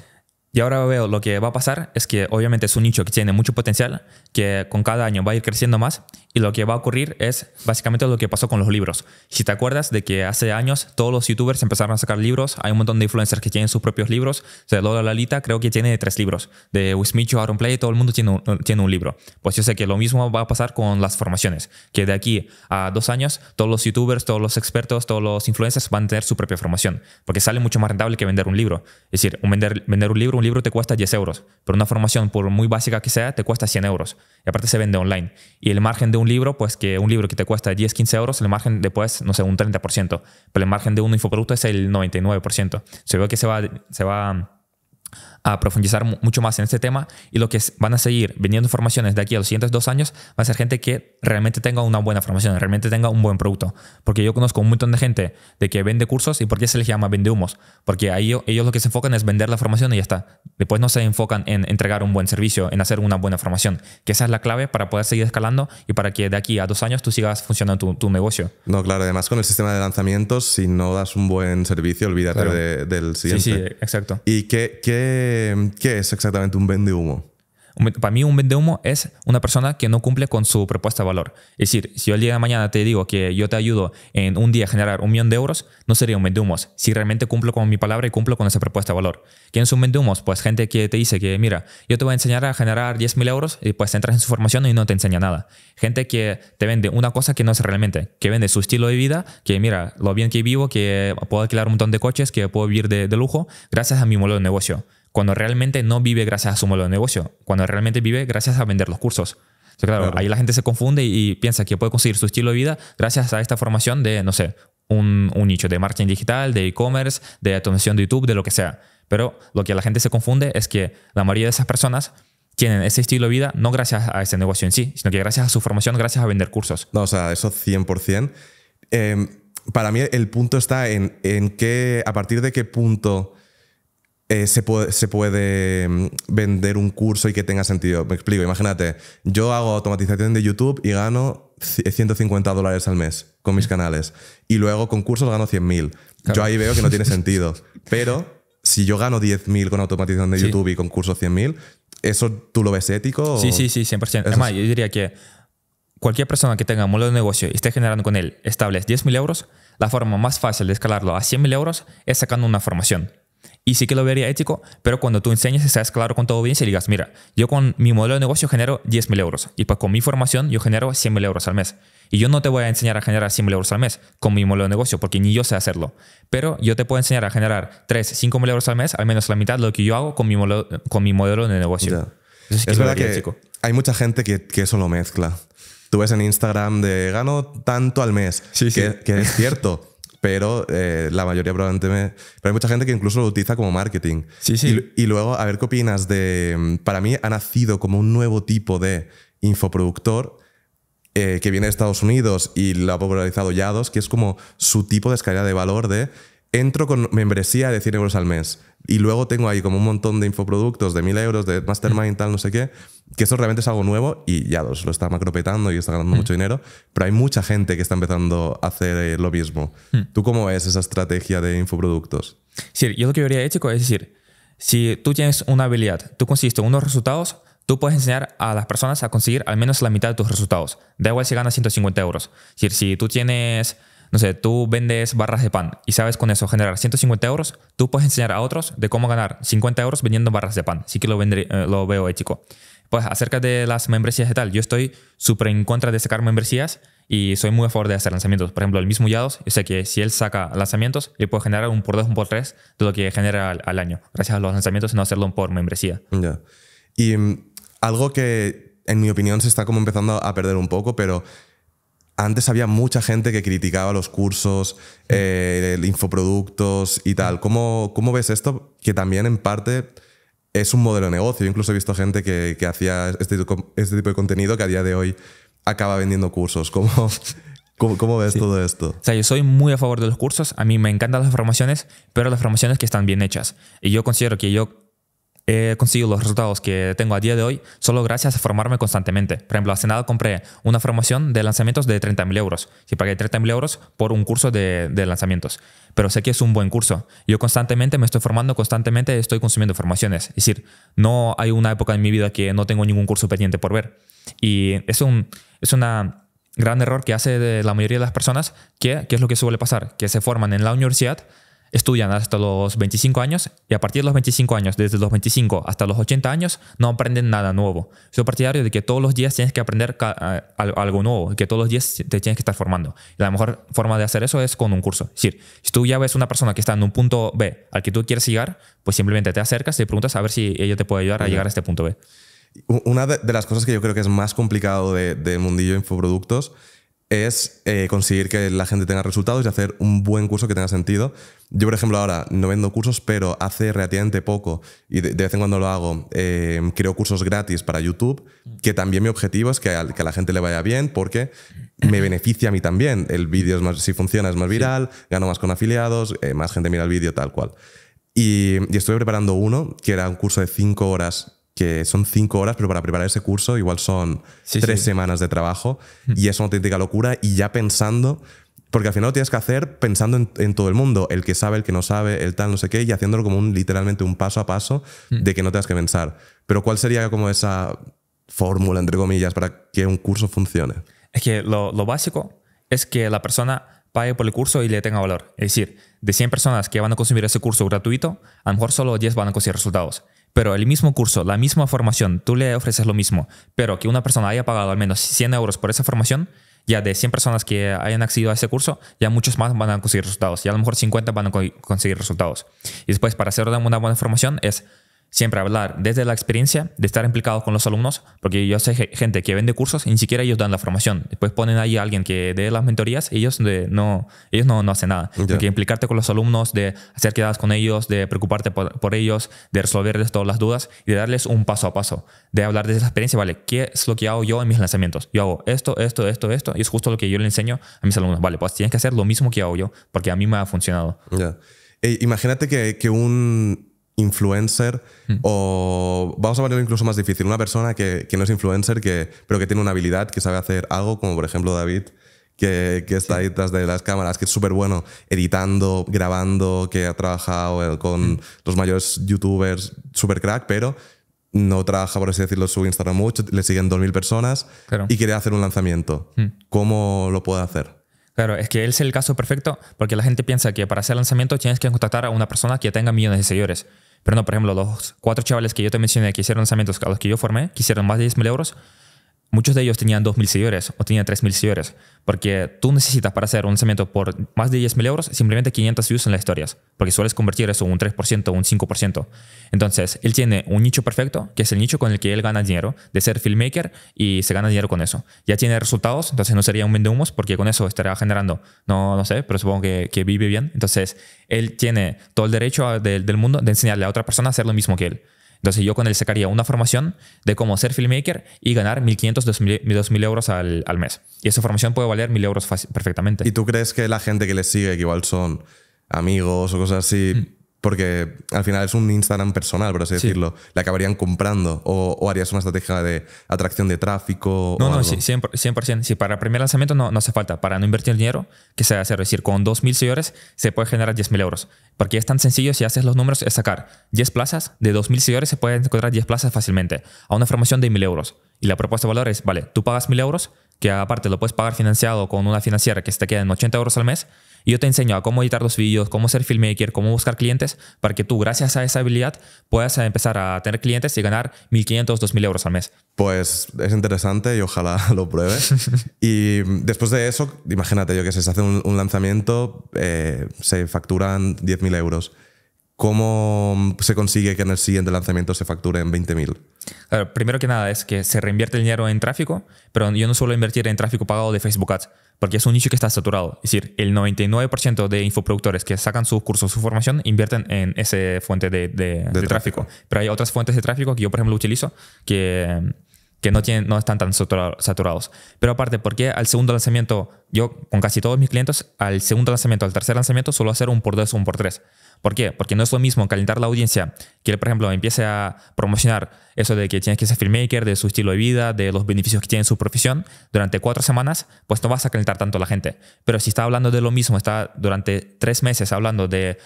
Y ahora veo lo que va a pasar es que obviamente es un nicho que tiene mucho potencial, que con cada año va a ir creciendo más y lo que va a ocurrir es básicamente lo que pasó con los libros. Si te acuerdas de que hace años todos los youtubers empezaron a sacar libros, hay un montón de influencers que tienen sus propios libros. O sea, Lola Lalita creo que tiene tres libros. De Wismichu, Aaron Play, todo el mundo tiene un, tiene un libro. Pues yo sé que lo mismo va a pasar con las formaciones, que de aquí a dos años todos los youtubers, todos los expertos, todos los influencers van a tener su propia formación, porque sale mucho más rentable que vender un libro. Es decir, un vender, vender un libro, un libro te cuesta 10 euros, pero una formación, por muy básica que sea, te cuesta 100 euros. Y aparte se vende online. Y el margen de un libro, pues que un libro que te cuesta 10, 15 euros, el margen después, no sé, un 30%, pero el margen de un infoproducto es el 99%. Se ve que se va, se va a profundizar mucho más en este tema y lo que van a seguir vendiendo formaciones de aquí a los siguientes dos años va a ser gente que realmente tenga una buena formación, realmente tenga un buen producto. Porque yo conozco un montón de gente de que vende cursos y ¿por qué se les llama vende humos? Porque ahí ellos lo que se enfocan es vender la formación y ya está. Después no se enfocan en entregar un buen servicio, en hacer una buena formación. Que esa es la clave para poder seguir escalando y para que de aquí a dos años tú sigas funcionando tu, tu negocio. No, claro, además con el sistema de lanzamientos, si no das un buen servicio, olvídate del siguiente. Sí, sí, exacto. ¿Y que qué ¿qué es exactamente un vende humo? Para mí un vende humo es una persona que no cumple con su propuesta de valor. Es decir, si yo el día de mañana te digo que yo te ayudo en un día a generar un millón de euros, no sería un vende humo. Si realmente cumplo con mi palabra y cumplo con esa propuesta de valor. ¿Quién es un vende humos? Pues gente que te dice que, mira, yo te voy a enseñar a generar 10.000 euros y pues entras en su formación y no te enseña nada. Gente que te vende una cosa que no es realmente, que vende su estilo de vida, que mira, lo bien que vivo, que puedo alquilar un montón de coches, que puedo vivir de, de lujo gracias a mi modelo de negocio cuando realmente no vive gracias a su modelo de negocio, cuando realmente vive gracias a vender los cursos. claro, ahí la gente se confunde y, piensa que puede conseguir su estilo de vida gracias a esta formación de, no sé, un, nicho de marketing digital, de e-commerce, de automación de YouTube, de lo que sea. Pero lo que la gente se confunde es que la mayoría de esas personas tienen ese estilo de vida no gracias a ese negocio en sí, sino que gracias a su formación, gracias a vender cursos. No, o sea, eso 100%. Em, para mí el punto está en, en qué, a partir de qué punto eh, se, puede, mm, vender un curso y que tenga sentido. Me explico, imagínate, yo hago automatización de YouTube y gano 150 eh, dólares al mes con mis canales y luego con cursos gano 100.000. mil Yo ahí veo que no tiene sentido, pero si yo gano 10.000 con automatización de YouTube y con cursos 100.000, ¿eso tú lo ves ético? Sí, sí, sí, 100%. Además, yo diría que cualquier persona que tenga un modelo de negocio y esté generando con él estables 10.000 euros, la forma más fácil de escalarlo a 100.000 euros es sacando una formación y sí que lo vería ético, pero cuando tú enseñes y claro con todo bien, si digas, mira, yo con mi modelo de negocio genero 10.000 mil euros y pues con mi formación yo genero 100 mil euros al mes. Y yo no te voy a enseñar a generar 100.000 euros al mes con mi modelo de negocio porque ni yo sé hacerlo. Pero yo te puedo enseñar a generar 3, 5.000 mil euros al mes, al menos la mitad de lo que yo hago con mi, modelo, con mi modelo de negocio. es verdad que hay mucha gente que, que eso lo mezcla. Tú ves en Instagram de gano tanto al mes, sí, que, que es cierto. pero eh, la mayoría probablemente me... Pero hay mucha gente que incluso lo utiliza como marketing. Sí, sí. Y, luego, a ver qué opinas de... Para mí ha nacido como un nuevo tipo de infoproductor eh, que viene de Estados Unidos y lo ha popularizado Yados, que es como su tipo de escalera de valor de entro con membresía de 100 euros al mes y luego tengo ahí como un montón de infoproductos de 1000 euros, de mastermind, tal, no sé qué, que eso realmente es algo nuevo y ya los lo está macropetando y está ganando mm. mucho dinero, pero hay mucha gente que está empezando a hacer eh, lo mismo. Mm. ¿Tú cómo ves esa estrategia de infoproductos? Sí, yo lo que yo chico es decir, si tú tienes una habilidad, tú consigues unos resultados, tú puedes enseñar a las personas a conseguir al menos la mitad de tus resultados. Da igual si ganas 150 euros. Es decir, si tú tienes no sé, tú vendes barras de pan y sabes con eso generar 150 euros, tú puedes enseñar a otros de cómo ganar 50 euros vendiendo barras de pan. Sí que lo, eh, lo veo ético. Eh, pues acerca de las membresías y tal, yo estoy súper en contra de sacar membresías y soy muy a favor de hacer lanzamientos. Por ejemplo, el mismo Yados, yo sé que si él saca lanzamientos, le puede generar un por dos, un por tres, de lo que genera al, año, gracias a los lanzamientos y no hacerlo por membresía. Y mm, algo que en mi opinión se está como empezando a perder un poco, pero antes había mucha gente que criticaba los cursos, eh, infoproductos y tal. ¿Cómo, ¿Cómo, ves esto? Que también en parte es un modelo de negocio. incluso he visto gente que, hacía este, este, tipo de contenido que a día de hoy acaba vendiendo cursos. ¿Cómo, cómo, ves todo esto? O sea, yo soy muy a favor de los cursos. A mí me encantan las formaciones, pero las formaciones que están bien hechas. Y yo considero que yo he conseguido los resultados que tengo a día de hoy solo gracias a formarme constantemente. Por ejemplo, hace nada compré una formación de lanzamientos de 30.000 euros. Si pagué 30.000 euros por un curso de, lanzamientos. Pero sé que es un buen curso. Yo constantemente me estoy formando, constantemente estoy consumiendo formaciones. Es decir, no hay una época en mi vida que no tengo ningún curso pendiente por ver. Y es un es una gran error que hace la mayoría de las personas que, qué es lo que suele pasar, que se forman en la universidad estudian hasta los 25 años y a partir de los 25 años, desde los 25 hasta los 80 años, no aprenden nada nuevo. Soy partidario de que todos los días tienes que aprender algo nuevo, que todos los días te tienes que estar formando. Y la mejor forma de hacer eso es con un curso. Es decir, si tú ya ves una persona que está en un punto B al que tú quieres llegar, pues simplemente te acercas y te preguntas a ver si ella te puede ayudar a llegar a este punto B. Una de las cosas que yo creo que es más complicado de mundillo infoproductos es eh, conseguir que la gente tenga resultados y hacer un buen curso que tenga sentido. Yo, por ejemplo, ahora no vendo cursos, pero hace relativamente poco, y de, vez en cuando lo hago, em, creo cursos gratis para YouTube, que también mi objetivo es que a, la gente le vaya bien porque me beneficia a mí también. El vídeo, si funciona, es más viral, gano más con afiliados, eh, más gente mira el vídeo, tal cual. Y, y, estuve preparando uno, que era un curso de cinco horas que son cinco horas, pero para preparar ese curso igual son tres semanas de trabajo mm. y es una auténtica locura y ya pensando, porque al final lo tienes que hacer pensando en, todo el mundo, el que sabe, el que no sabe, el tal, no sé qué, y haciéndolo como un, literalmente un paso a paso mm. de que no tengas que pensar. Pero ¿cuál sería como esa fórmula, entre comillas, para que un curso funcione? Es que lo, lo básico es que la persona pague por el curso y le tenga valor. Es decir, de 100 personas que van a consumir ese curso gratuito, a lo mejor solo 10 van a conseguir resultados pero el mismo curso, la misma formación, tú le ofreces lo mismo, pero que una persona haya pagado al menos 100 euros por esa formación, ya de 100 personas que hayan accedido a ese curso, ya muchos más van a conseguir resultados, Y a lo mejor 50 van a conseguir resultados. Y después, para hacer una buena formación es siempre hablar desde la experiencia, de estar implicados con los alumnos, porque yo sé gente que vende cursos y ni siquiera ellos dan la formación. Después ponen ahí a alguien que dé las mentorías y ellos, no, ellos no, no hacen nada. Yeah. que implicarte con los alumnos, de hacer quedadas con ellos, de preocuparte por, ellos, de resolverles todas las dudas y de darles un paso a paso, de hablar desde la experiencia, ¿vale? ¿Qué es lo que hago yo en mis lanzamientos? Yo hago esto, esto, esto, esto, y es justo lo que yo le enseño a mis alumnos. Vale, pues tienes que hacer lo mismo que hago yo, porque a mí me ha funcionado. Eh, imagínate que un influencer mm. o vamos a ponerlo incluso más difícil, una persona que, que, no es influencer, que, pero que tiene una habilidad, que sabe hacer algo, como por ejemplo David, que, que está ahí detrás de las cámaras, que es súper bueno editando, grabando, que ha trabajado eh, con mm. los mayores youtubers, súper crack, pero no trabaja, por así decirlo, su Instagram mucho, le siguen 2.000 personas y quiere hacer un lanzamiento. Mm. ¿Cómo lo puede hacer? Claro, es que él es el caso perfecto porque la gente piensa que para hacer lanzamiento tienes que contactar a una persona que tenga millones de seguidores. Pero no, por ejemplo, los cuatro chavales que yo te mencioné que hicieron lanzamientos a los que yo formé, quisieron más de 10 mil euros, muchos de ellos tenían 2.000 seguidores o tenían 3.000 seguidores, porque tú necesitas para hacer un lanzamiento por más de 10.000 euros simplemente 500 views en las historias, porque sueles convertir eso en un 3% o un 5%. Entonces, él tiene un nicho perfecto, que es el nicho con el que él gana dinero, de ser filmmaker y se gana dinero con eso. Ya tiene resultados, entonces no sería un vende porque con eso estará generando, no, no sé, pero supongo que, vive bien. Entonces, él tiene todo el derecho del mundo de enseñarle a otra persona a hacer lo mismo que él. Entonces yo con él sacaría una formación de cómo ser filmmaker y ganar 1.500, 2.000, 2.000 euros al, al, mes. Y esa formación puede valer 1.000 euros perfectamente. ¿Y tú crees que la gente que le sigue, que igual son amigos o cosas así, mm. Porque al final es un Instagram personal, por así decirlo. Le acabarían comprando o, harías una estrategia de atracción de tráfico. No, no, Sí, 100%, Sí, para el primer lanzamiento no, hace falta. Para no invertir el dinero, que se hacer? Es decir, con 2.000 seguidores se puede generar 10.000 euros. Porque es tan sencillo, si haces los números, es sacar 10 plazas. De 2.000 seguidores se pueden encontrar 10 plazas fácilmente a una formación de 1.000 euros. Y la propuesta de valor es, vale, tú pagas 1.000 euros, que aparte lo puedes pagar financiado con una financiera que se te queda en 80 euros al mes y yo te enseño a cómo editar los vídeos, cómo ser filmmaker, cómo buscar clientes, para que tú, gracias a esa habilidad, puedas empezar a tener clientes y ganar 1.500, 2.000 euros al mes. Pues es interesante y ojalá lo pruebes. y después de eso, imagínate yo que se hace un, lanzamiento, eh, se facturan 10.000 euros. ¿Cómo se consigue que en el siguiente lanzamiento se facturen 20.000? primero que nada es que se reinvierte el dinero en tráfico, pero yo no suelo invertir en tráfico pagado de Facebook Ads, porque es un nicho que está saturado. Es decir, el 99% de infoproductores que sacan sus cursos, su formación, invierten en esa fuente de, tráfico. Pero hay otras fuentes de tráfico que yo, por ejemplo, utilizo que que no, están tan saturados. Pero aparte, ¿por qué al segundo lanzamiento, yo con casi todos mis clientes, al segundo lanzamiento, al tercer lanzamiento, suelo hacer un por dos o un por tres? ¿Por qué? Porque no es lo mismo calentar la audiencia que, por ejemplo, empiece a promocionar eso de que tienes que ser filmmaker, de su estilo de vida, de los beneficios que tiene su profesión durante cuatro semanas, pues no vas a calentar tanto a la gente. Pero si está hablando de lo mismo, está durante tres meses hablando de,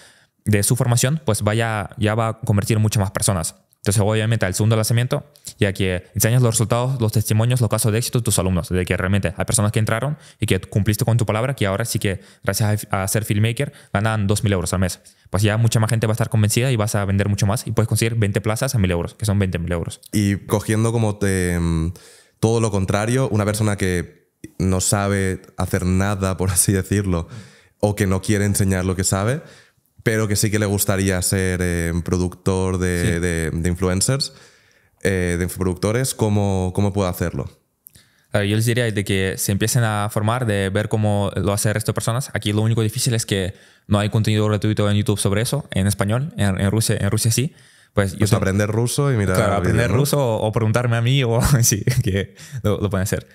de su formación, pues vaya, ya va a convertir muchas más personas. Entonces, obviamente, al segundo lanzamiento, ya que enseñas los resultados, los testimonios, los casos de éxito de tus alumnos, de que realmente hay personas que entraron y que cumpliste con tu palabra, que ahora sí que, gracias a, ser filmmaker, ganan 2.000 euros al mes. Pues ya mucha más gente va a estar convencida y vas a vender mucho más y puedes conseguir 20 plazas a 1.000 euros, que son 20.000 euros. Y cogiendo como te, mm, todo lo contrario, una persona que no sabe hacer nada, por así decirlo, o que no quiere enseñar lo que sabe, pero que sí que le gustaría ser eh, productor de, influencers, eh, de productores, ¿cómo, cómo puedo hacerlo? Claro, yo les diría de que se empiecen a formar, de ver cómo lo hacen el resto de personas. Aquí lo único difícil es que no hay contenido gratuito en YouTube sobre eso, en español, en, Rusia, en Rusia sí. Pues, yo pues aprender ruso y mirar. Claro, aprender ruso o, preguntarme a mí o sí, que lo, lo pueden hacer.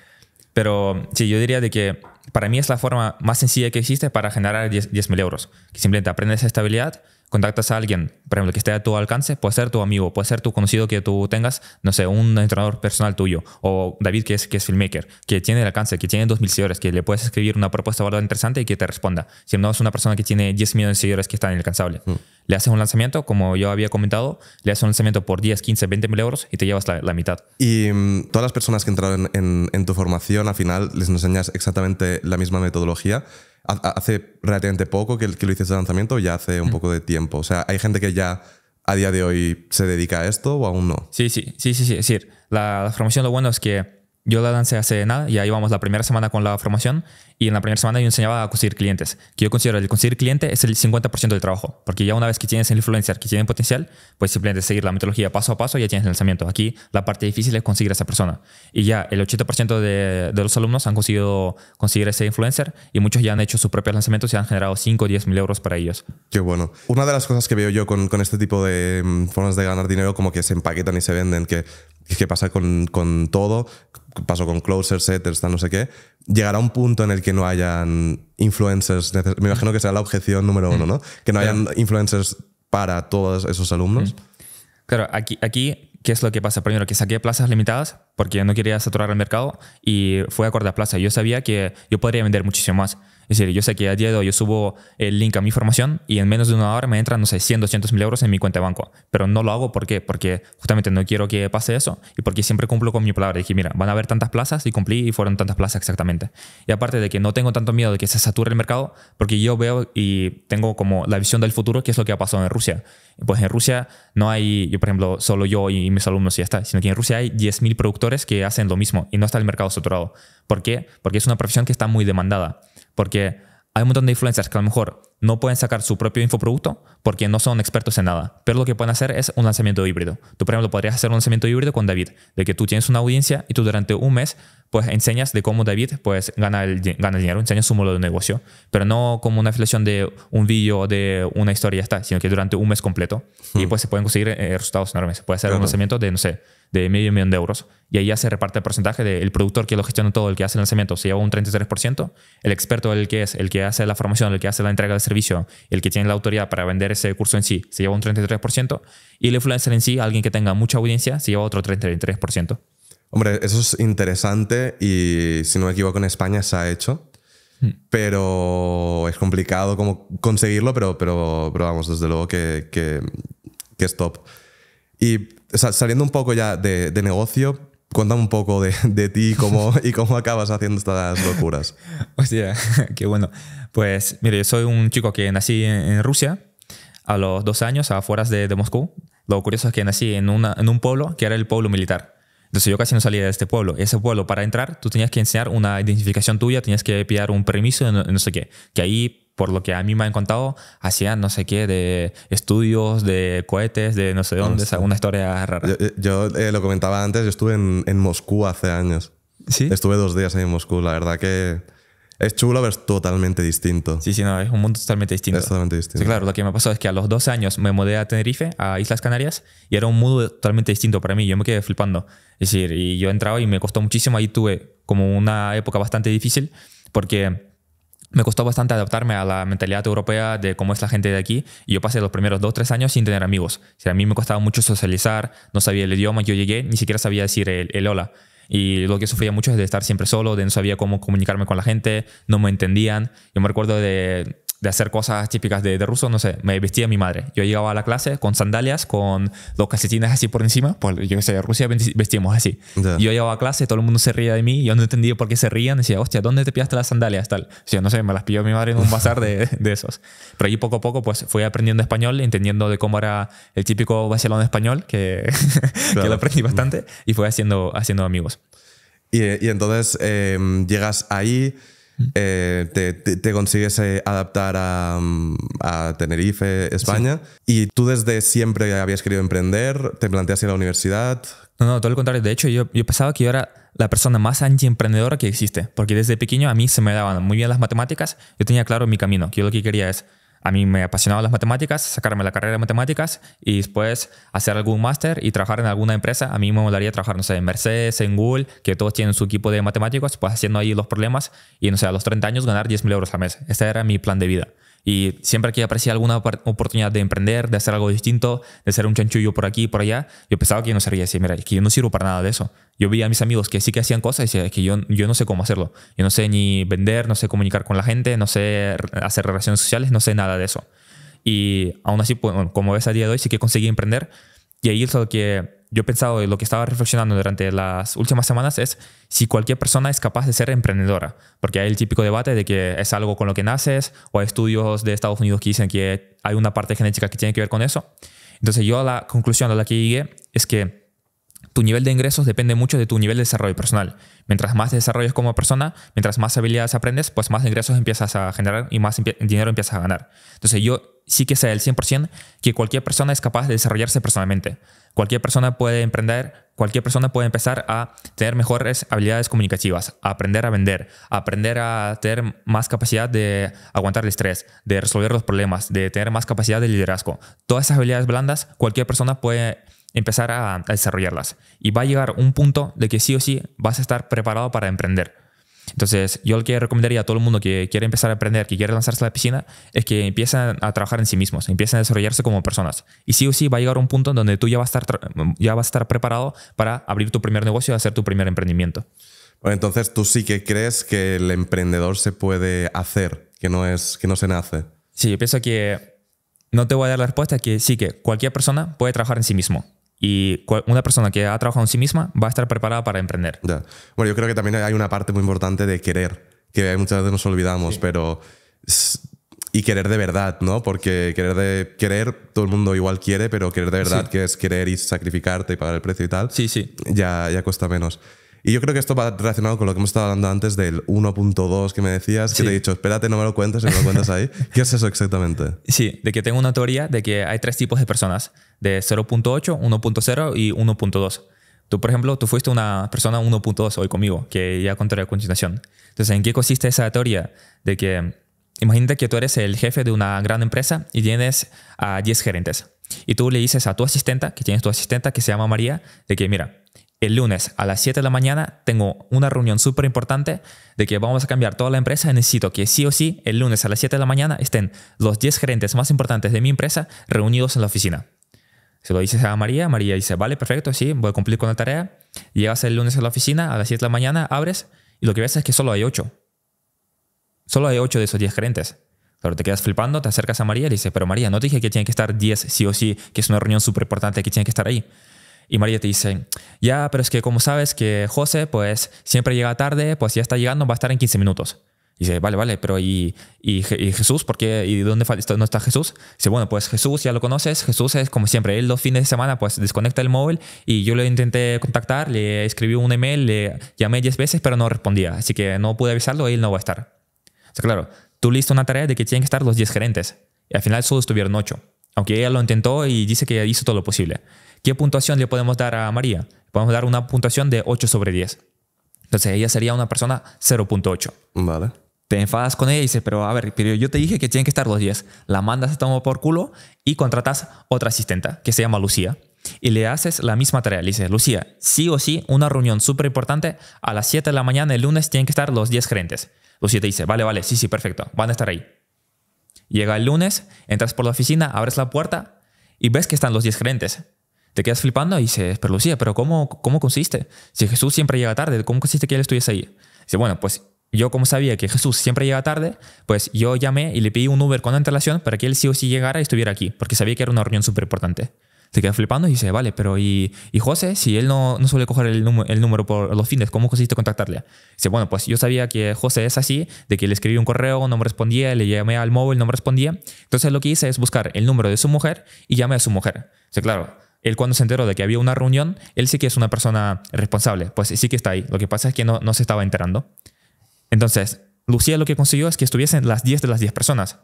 Pero sí, yo diría de que para mí es la forma más sencilla que existe para generar 10.000 euros. simplemente aprendes estabilidad contactas a alguien, por ejemplo, que esté a tu alcance, puede ser tu amigo, puede ser tu conocido que tú tengas, no sé, un entrenador personal tuyo, o David que es, que es filmmaker, que tiene el alcance, que tiene 2.000 seguidores, que le puedes escribir una propuesta de valor interesante y que te responda. Si no es una persona que tiene 10 millones de seguidores que está inalcanzable. Mm. Le haces un lanzamiento, como yo había comentado, le haces un lanzamiento por 10, 15, 20 mil euros y te llevas la, mitad. Y mm, todas las personas que entraron en tu formación, al final les enseñas exactamente la misma metodología hace relativamente poco que, lo hiciste el lanzamiento ya hace un mm. poco de tiempo? O sea, ¿hay gente que ya a día de hoy se dedica a esto o aún no? Sí, sí, sí, sí, sí. Es decir, la, la formación lo bueno es que yo la lancé hace nada, y ahí vamos la primera semana con la formación y en la primera semana yo enseñaba a conseguir clientes, que yo considero el conseguir cliente es el 50% del trabajo, porque ya una vez que tienes el influencer, que tiene potencial, pues simplemente seguir la metodología paso a paso y ya tienes el lanzamiento. Aquí la parte difícil es conseguir a esa persona y ya el 80% de, los alumnos han conseguido conseguir ese influencer y muchos ya han hecho sus propios lanzamientos y han generado 5 o 10 mil euros para ellos. Qué bueno. Una de las cosas que veo yo con, con este tipo de mm, formas de ganar dinero como que se empaquetan y se venden, que que pasa con, con todo, pasó con closer, setters, tal, no sé qué, llegará un punto en el que no hayan influencers, me imagino que será la objeción número uno, mm. ¿no? Que no hayan influencers para todos esos alumnos. Mm. Claro, aquí, aquí ¿qué es lo que pasa? Primero, que saqué plazas limitadas porque no quería saturar el mercado y fue a corta plaza. Yo sabía que yo podría vender muchísimo más. Es decir, yo sé que a día de hoy yo subo el link a mi formación y en menos de una hora me entran, no sé, 100, 200 mil euros en mi cuenta de banco. Pero no lo hago, ¿por qué? Porque justamente no quiero que pase eso y porque siempre cumplo con mi palabra. Dije, mira, van a haber tantas plazas y cumplí y fueron tantas plazas exactamente. Y aparte de que no tengo tanto miedo de que se sature el mercado, porque yo veo y tengo como la visión del futuro, que es lo que ha pasado en Rusia. Pues en Rusia no hay, yo por ejemplo, solo yo y mis alumnos y ya está, sino que en Rusia hay 10.000 productores que hacen lo mismo y no está el mercado saturado. ¿Por qué? Porque es una profesión que está muy demandada. Porque hay un montón de influencers que a lo mejor no pueden sacar su propio infoproducto porque no son expertos en nada. Pero lo que pueden hacer es un lanzamiento híbrido. Tú, por ejemplo, podrías hacer un lanzamiento híbrido con David, de que tú tienes una audiencia y tú durante un mes pues enseñas de cómo David pues gana el, gana dinero, enseñas su modelo de negocio, pero no como una afiliación de un vídeo o de una historia ya está, sino que durante un mes completo y hmm. pues se pueden conseguir eh, resultados enormes. puede ser un lanzamiento de, no sé, de medio millón de euros y ahí se reparte el porcentaje del productor que lo gestiona todo, el que hace el lanzamiento, se lleva un 33%, el experto, el que es, el que hace la formación, el que hace la entrega del servicio, el que tiene la autoridad para vender ese curso en sí, se lleva un 33%, y el influencer en sí, alguien que tenga mucha audiencia, se lleva otro 33%. Hombre, eso es interesante y si no me equivoco en España se ha hecho, hmm. pero es complicado como conseguirlo, pero, pero, vamos, desde luego que, que, es top. Y saliendo un poco ya de, de negocio, Cuéntame un poco de, de ti y cómo, y cómo acabas haciendo estas locuras. Hostia, qué bueno. Pues mire, yo soy un chico que nací en, Rusia a los dos años, afuera de, Moscú. Lo curioso es que nací en, un pueblo que era el pueblo militar. Entonces yo casi no salía de este pueblo. Ese pueblo, para entrar, tú tenías que enseñar una identificación tuya, tenías que pillar un permiso, no, sé qué. Que ahí, por lo que a mí me han contado, hacían no sé qué de estudios, de cohetes, de no sé dónde, alguna historia rara. Yo, eh, lo comentaba antes, yo estuve en, en Moscú hace años. ¿Sí? Estuve dos días ahí en Moscú, la verdad que es chulo, pero totalmente distinto. Sí, sí, no, es un mundo totalmente distinto. totalmente distinto. Sí, claro, lo que me pasó es que a los 12 años me mudé a Tenerife, a Islas Canarias, y era un mundo totalmente distinto para mí. Yo me quedé flipando. Es decir, y yo entraba y me costó muchísimo. Ahí tuve como una época bastante difícil porque me costó bastante adaptarme a la mentalidad europea de cómo es la gente de aquí y yo pasé los primeros dos, 3 años sin tener amigos. O sea, a mí me costaba mucho socializar, no sabía el idioma, yo llegué, ni siquiera sabía decir el hola. Y lo que sufría mucho es de estar siempre solo, de no sabía cómo comunicarme con la gente, no me entendían. Yo me recuerdo de, de, hacer cosas típicas de, de, ruso, no sé, me vestía mi madre. Yo llegaba a la clase con sandalias, con dos calcetines así por encima, pues yo qué sé, Rusia vestíamos así. Yo llegaba a clase, todo el mundo se ría de mí, yo no entendía por qué se rían, decía, hostia, ¿dónde te pillaste las sandalias? Tal. O sea, no sé, me las pilló mi madre en un bazar de, de esos. Pero ahí poco a poco pues fui aprendiendo español, entendiendo de cómo era el típico vacilón español, que, que lo aprendí bastante, y fui haciendo, haciendo amigos. Y, entonces em, llegas ahí, eh, te, consigues eh, adaptar a, Tenerife, España, y tú desde siempre habías querido emprender, te planteas ir a la universidad. No, no, todo lo contrario. De hecho, yo, yo pensaba que yo era la persona más antiemprendedora que existe, porque desde pequeño a mí se me daban muy bien las matemáticas, yo tenía claro mi camino, que yo lo que quería es a mí me apasionaban las matemáticas, sacarme la carrera de matemáticas y después hacer algún máster y trabajar en alguna empresa. A mí me molaría trabajar, no sé, en Mercedes, en Google, que todos tienen su equipo de matemáticos, pues haciendo ahí los problemas y, no sé, a los 30 años ganar 10 mil euros al mes. Este era mi plan de vida. Y siempre que aparecía alguna oportunidad de emprender, de hacer algo distinto, de ser un chanchullo por aquí y por allá, yo pensaba que yo no servía. Decía, mira, que yo no sirvo para nada de eso. Yo veía a mis amigos que sí que hacían cosas y decía, es que yo, yo no sé cómo hacerlo. Yo no sé ni vender, no sé comunicar con la gente, no sé hacer relaciones sociales, no sé nada de eso. Y aún así, pues, como ves a día de hoy, sí que conseguí emprender. Y ahí es lo que yo he pensado y lo que estaba reflexionando durante las últimas semanas es si cualquier persona es capaz de ser emprendedora, porque hay el típico debate de que es algo con lo que naces o hay estudios de Estados Unidos que dicen que hay una parte genética que tiene que ver con eso. Entonces yo a la conclusión a la que llegué es que tu nivel de ingresos depende mucho de tu nivel de desarrollo personal. Mientras más desarrollas como persona, mientras más habilidades aprendes, pues más ingresos empiezas a generar y más dinero empiezas a ganar. Entonces yo sí que sea el 100% que cualquier persona es capaz de desarrollarse personalmente. Cualquier persona puede emprender, cualquier persona puede empezar a tener mejores habilidades comunicativas, aprender a vender, aprender a tener más capacidad de aguantar el estrés, de resolver los problemas, de tener más capacidad de liderazgo. Todas esas habilidades blandas, cualquier persona puede empezar a desarrollarlas. Y va a llegar un punto de que sí o sí vas a estar preparado para emprender entonces, yo lo que recomendaría a todo el mundo que quiere empezar a aprender, que quiere lanzarse a la piscina, es que empiecen a trabajar en sí mismos, empiecen a desarrollarse como personas. Y sí o sí va a llegar un punto en donde tú ya vas a estar, ya a estar preparado para abrir tu primer negocio y hacer tu primer emprendimiento. entonces, ¿tú sí que crees que el emprendedor se puede hacer, que no, es, que no se nace? Sí, yo pienso que no te voy a dar la respuesta, que sí que cualquier persona puede trabajar en sí mismo y una persona que ha trabajado en sí misma va a estar preparada para emprender. Bueno, yo creo que también hay una parte muy importante de querer, que muchas veces nos olvidamos, pero... Y querer de verdad, ¿no? Porque querer de querer, todo el mundo igual quiere, pero querer de verdad, que es querer y sacrificarte y pagar el precio y tal, sí, sí. Ya, ya cuesta menos. Y yo creo que esto va relacionado con lo que hemos estado hablando antes del 1.2 que me decías, que te he dicho, espérate, no me lo cuentes, no me lo cuentes ahí. ¿Qué es eso exactamente? Sí, de que tengo una teoría de que hay tres tipos de personas, de 0.8, 1.0 y 1.2. Tú, por ejemplo, tú fuiste una persona 1.2 hoy conmigo, que ya contaré a continuación. Entonces, ¿en qué consiste esa teoría? De que imagínate que tú eres el jefe de una gran empresa y tienes a 10 gerentes. Y tú le dices a tu asistenta, que tienes tu asistenta que se llama María, de que, mira, el lunes a las 7 de la mañana tengo una reunión súper importante de que vamos a cambiar toda la empresa. Necesito que sí o sí el lunes a las 7 de la mañana estén los 10 gerentes más importantes de mi empresa reunidos en la oficina. Se lo dices a María, María dice, vale, perfecto, sí, voy a cumplir con la tarea. Llegas el lunes a la oficina, a las 7 de la mañana, abres y lo que ves es que solo hay 8. Solo hay 8 de esos 10 gerentes. Claro, te quedas flipando, te acercas a María y le dices, pero María, no te dije que tienen que estar 10 sí o sí, que es una reunión súper importante, que tiene que estar ahí. Y María te dice, ya, pero es que como sabes que José pues siempre llega tarde, pues ya está llegando, va a estar en 15 minutos. Y dice, vale, vale, pero ¿y, Jesús? ¿Por qué? ¿Y dónde no está Jesús? Dice, bueno, pues Jesús ya lo conoces, Jesús es como siempre, él los fines de semana pues desconecta el móvil y yo le intenté contactar, le escribí un email, le llamé 10 veces, pero no respondía, así que no pude avisarlo, y él no va a estar. O sea, claro, tú listo una tarea de que tienen que estar los 10 gerentes y al final solo estuvieron 8 aunque ella lo intentó y dice que hizo todo lo posible. ¿Qué puntuación le podemos dar a María? Podemos dar una puntuación de 8 sobre 10. Entonces ella sería una persona 0.8. Vale. Te enfadas con ella y dices, pero a ver, yo te dije que tienen que estar los 10. La mandas a tomar por culo y contratas otra asistenta que se llama Lucía. Y le haces la misma tarea. Le dices, Lucía, sí o sí, una reunión súper importante. A las 7 de la mañana el lunes tienen que estar los 10 gerentes. Lucía te dice, vale, vale, sí, sí, perfecto. Van a estar ahí. Llega el lunes, entras por la oficina, abres la puerta y ves que están los 10 gerentes. Te quedas flipando y dices, pero Lucía, ¿pero cómo, cómo consiste? Si Jesús siempre llega tarde, ¿cómo consiste que él estuviese ahí? Dice, bueno, pues yo como sabía que Jesús siempre llega tarde, pues yo llamé y le pedí un Uber con antelación para que él sí o sí llegara y estuviera aquí, porque sabía que era una reunión súper importante se quedó flipando y dice, vale, pero ¿y, José? Si él no, no suele coger el, número por los fines, ¿cómo conseguiste contactarle? Dice, bueno, pues yo sabía que José es así, de que le escribí un correo, no me respondía, le llamé al móvil, no me respondía. Entonces lo que hice es buscar el número de su mujer y llamé a su mujer. O claro, él cuando se enteró de que había una reunión, él sí que es una persona responsable, pues sí que está ahí. Lo que pasa es que no, no se estaba enterando. Entonces, Lucía lo que consiguió es que estuviesen las 10 de las 10 personas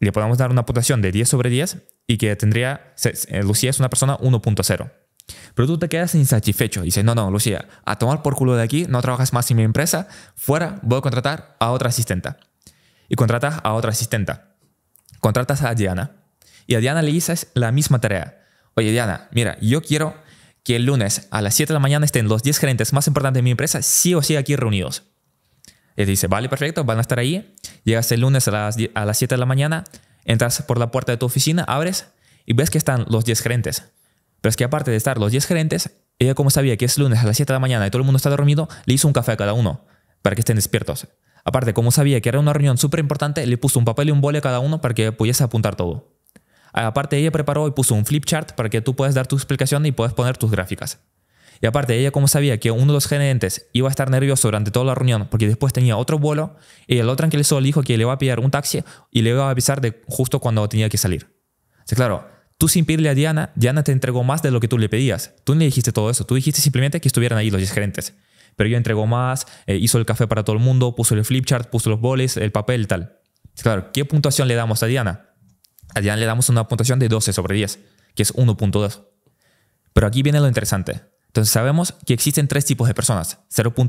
le podemos dar una puntuación de 10 sobre 10 y que tendría, eh, Lucía es una persona 1.0. Pero tú te quedas insatisfecho y dices, no, no, Lucía, a tomar por culo de aquí, no trabajas más en mi empresa, fuera, voy a contratar a otra asistenta. Y contratas a otra asistenta. Contratas a Diana. Y a Diana le dices la misma tarea. Oye, Diana, mira, yo quiero que el lunes a las 7 de la mañana estén los 10 gerentes más importantes de mi empresa sí o sí aquí reunidos dice, vale, perfecto, van a estar ahí. Llegas el lunes a las, a las 7 de la mañana, entras por la puerta de tu oficina, abres y ves que están los 10 gerentes. Pero es que aparte de estar los 10 gerentes, ella como sabía que es lunes a las 7 de la mañana y todo el mundo está dormido, le hizo un café a cada uno para que estén despiertos. Aparte, como sabía que era una reunión súper importante, le puso un papel y un bolígrafo a cada uno para que pudiese apuntar todo. Aparte, ella preparó y puso un flip chart para que tú puedas dar tu explicación y puedas poner tus gráficas. Y aparte, ella como sabía que uno de los gerentes iba a estar nervioso durante toda la reunión porque después tenía otro vuelo, y el otro tranquilizó, le dijo que le iba a pillar un taxi y le iba a avisar de justo cuando tenía que salir. Así claro, tú sin pedirle a Diana, Diana te entregó más de lo que tú le pedías. Tú no le dijiste todo eso, tú dijiste simplemente que estuvieran ahí los gerentes. Pero yo entregó más, eh, hizo el café para todo el mundo, puso el flip chart, puso los boles, el papel, tal. claro, ¿qué puntuación le damos a Diana? A Diana le damos una puntuación de 12 sobre 10, que es 1.2. Pero aquí viene lo interesante. Entonces sabemos que existen tres tipos de personas, 0.8,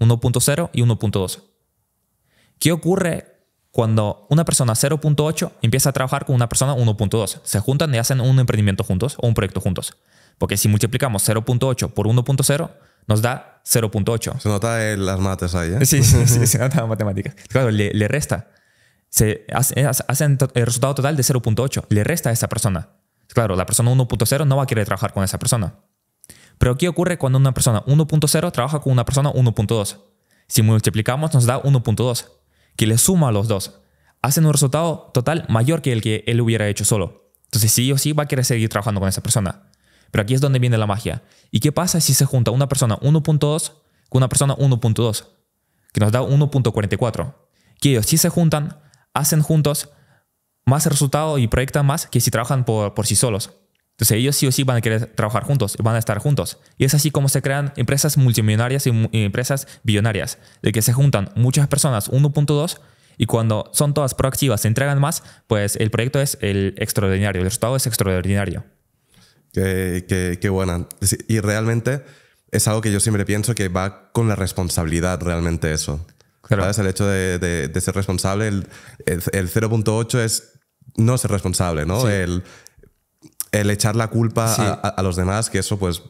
1.0 y 1.2. ¿Qué ocurre cuando una persona 0.8 empieza a trabajar con una persona 1.2? Se juntan y hacen un emprendimiento juntos o un proyecto juntos. Porque si multiplicamos 0.8 por 1.0, nos da 0.8. Se nota en las mates ahí, ¿eh? Sí, sí, se nota en matemáticas. Claro, le, resta. Se eh, hacen el resultado total de 0.8. Le resta a esa persona. Claro, la persona 1.0 no va a querer trabajar con esa persona. Pero ¿qué ocurre cuando una persona 1.0 trabaja con una persona 1.2? Si multiplicamos nos da 1.2, que le suma a los dos. Hacen un resultado total mayor que el que él hubiera hecho solo. Entonces sí o sí va a querer seguir trabajando con esa persona. Pero aquí es donde viene la magia. ¿Y qué pasa si se junta una persona 1.2 con una persona 1.2? Que nos da 1.44. Que ellos sí se juntan, hacen juntos más resultado y proyectan más que si trabajan por, por sí solos. Entonces ellos sí o sí van a querer trabajar juntos, van a estar juntos. Y es así como se crean empresas multimillonarias y, empresas billonarias, de que se juntan muchas personas, 1.2, y cuando son todas proactivas, se entregan más, pues el proyecto es el extraordinario, el resultado es extraordinario. Qué, buena. Y realmente es algo que yo siempre pienso que va con la responsabilidad realmente eso. Claro. El hecho de, ser responsable, el, 0.8 es no ser responsable, ¿no? El, el echar la culpa a, los demás, que eso pues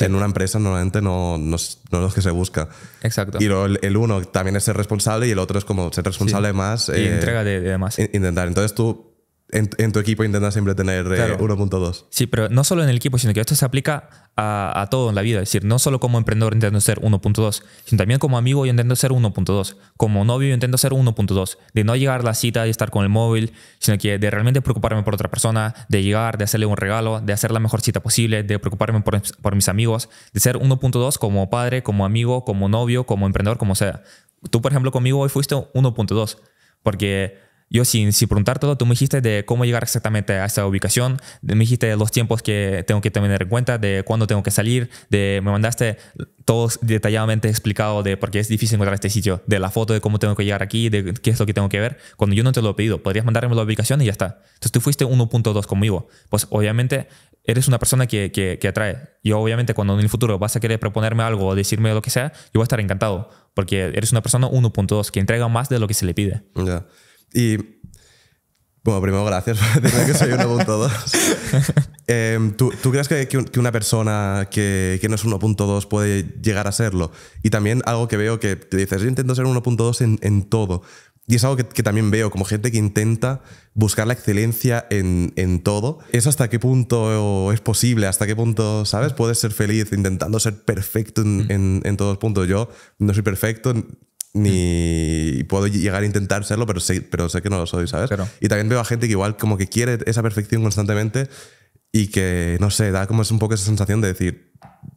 en una empresa normalmente no, no, no, es lo que se busca. Exacto. Y el, uno también es ser responsable y el otro es como ser responsable de más. Y eh, entrega de, de, demás. Intentar. Entonces tú en, en, tu equipo intentas siempre tener 1.2. Eh, sí, pero no solo en el equipo, sino que esto se aplica a, todo en la vida. Es decir, no solo como emprendedor intento ser 1.2, sino también como amigo yo intento ser 1.2. Como novio yo intento ser 1.2. De no llegar a la cita y estar con el móvil, sino que de realmente preocuparme por otra persona, de llegar, de hacerle un regalo, de hacer la mejor cita posible, de preocuparme por, por mis amigos, de ser 1.2 como padre, como amigo, como novio, como emprendedor, como sea. Tú, por ejemplo, conmigo hoy fuiste 1.2, porque yo sin, sin todo tú me dijiste de cómo llegar exactamente a esa ubicación, me dijiste los tiempos que tengo que tener en cuenta, de cuándo tengo que salir, de, me mandaste todo detalladamente explicado de por qué es difícil encontrar este sitio, de la foto de cómo tengo que llegar aquí, de qué es lo que tengo que ver. Cuando yo no te lo he pedido, podrías mandarme la ubicación y ya está. Entonces tú fuiste 1.2 conmigo. Pues obviamente eres una persona que, atrae. yo obviamente cuando en el futuro vas a querer proponerme algo o decirme lo que sea, yo voy a estar encantado, porque eres una persona 1.2 que entrega más de lo que se le pide. Y bueno, primero gracias por decirme que soy 1.2. Em, ¿tú, crees que, una persona que, no es 1.2 puede llegar a serlo? Y también algo que veo que te dices, yo intento ser 1.2 en, todo. Y es algo que, también veo como gente que intenta buscar la excelencia en, todo. ¿Es hasta qué punto es posible? ¿Hasta qué punto, sabes? Puedes ser feliz intentando ser perfecto en, mm. en todos los puntos. Yo no soy perfecto, ni puedo llegar a intentar serlo, pero sé, pero sé que no lo soy, ¿sabes? Y también veo a gente que igual como que quiere esa perfección constantemente y que, no sé, da como es un poco esa sensación de decir,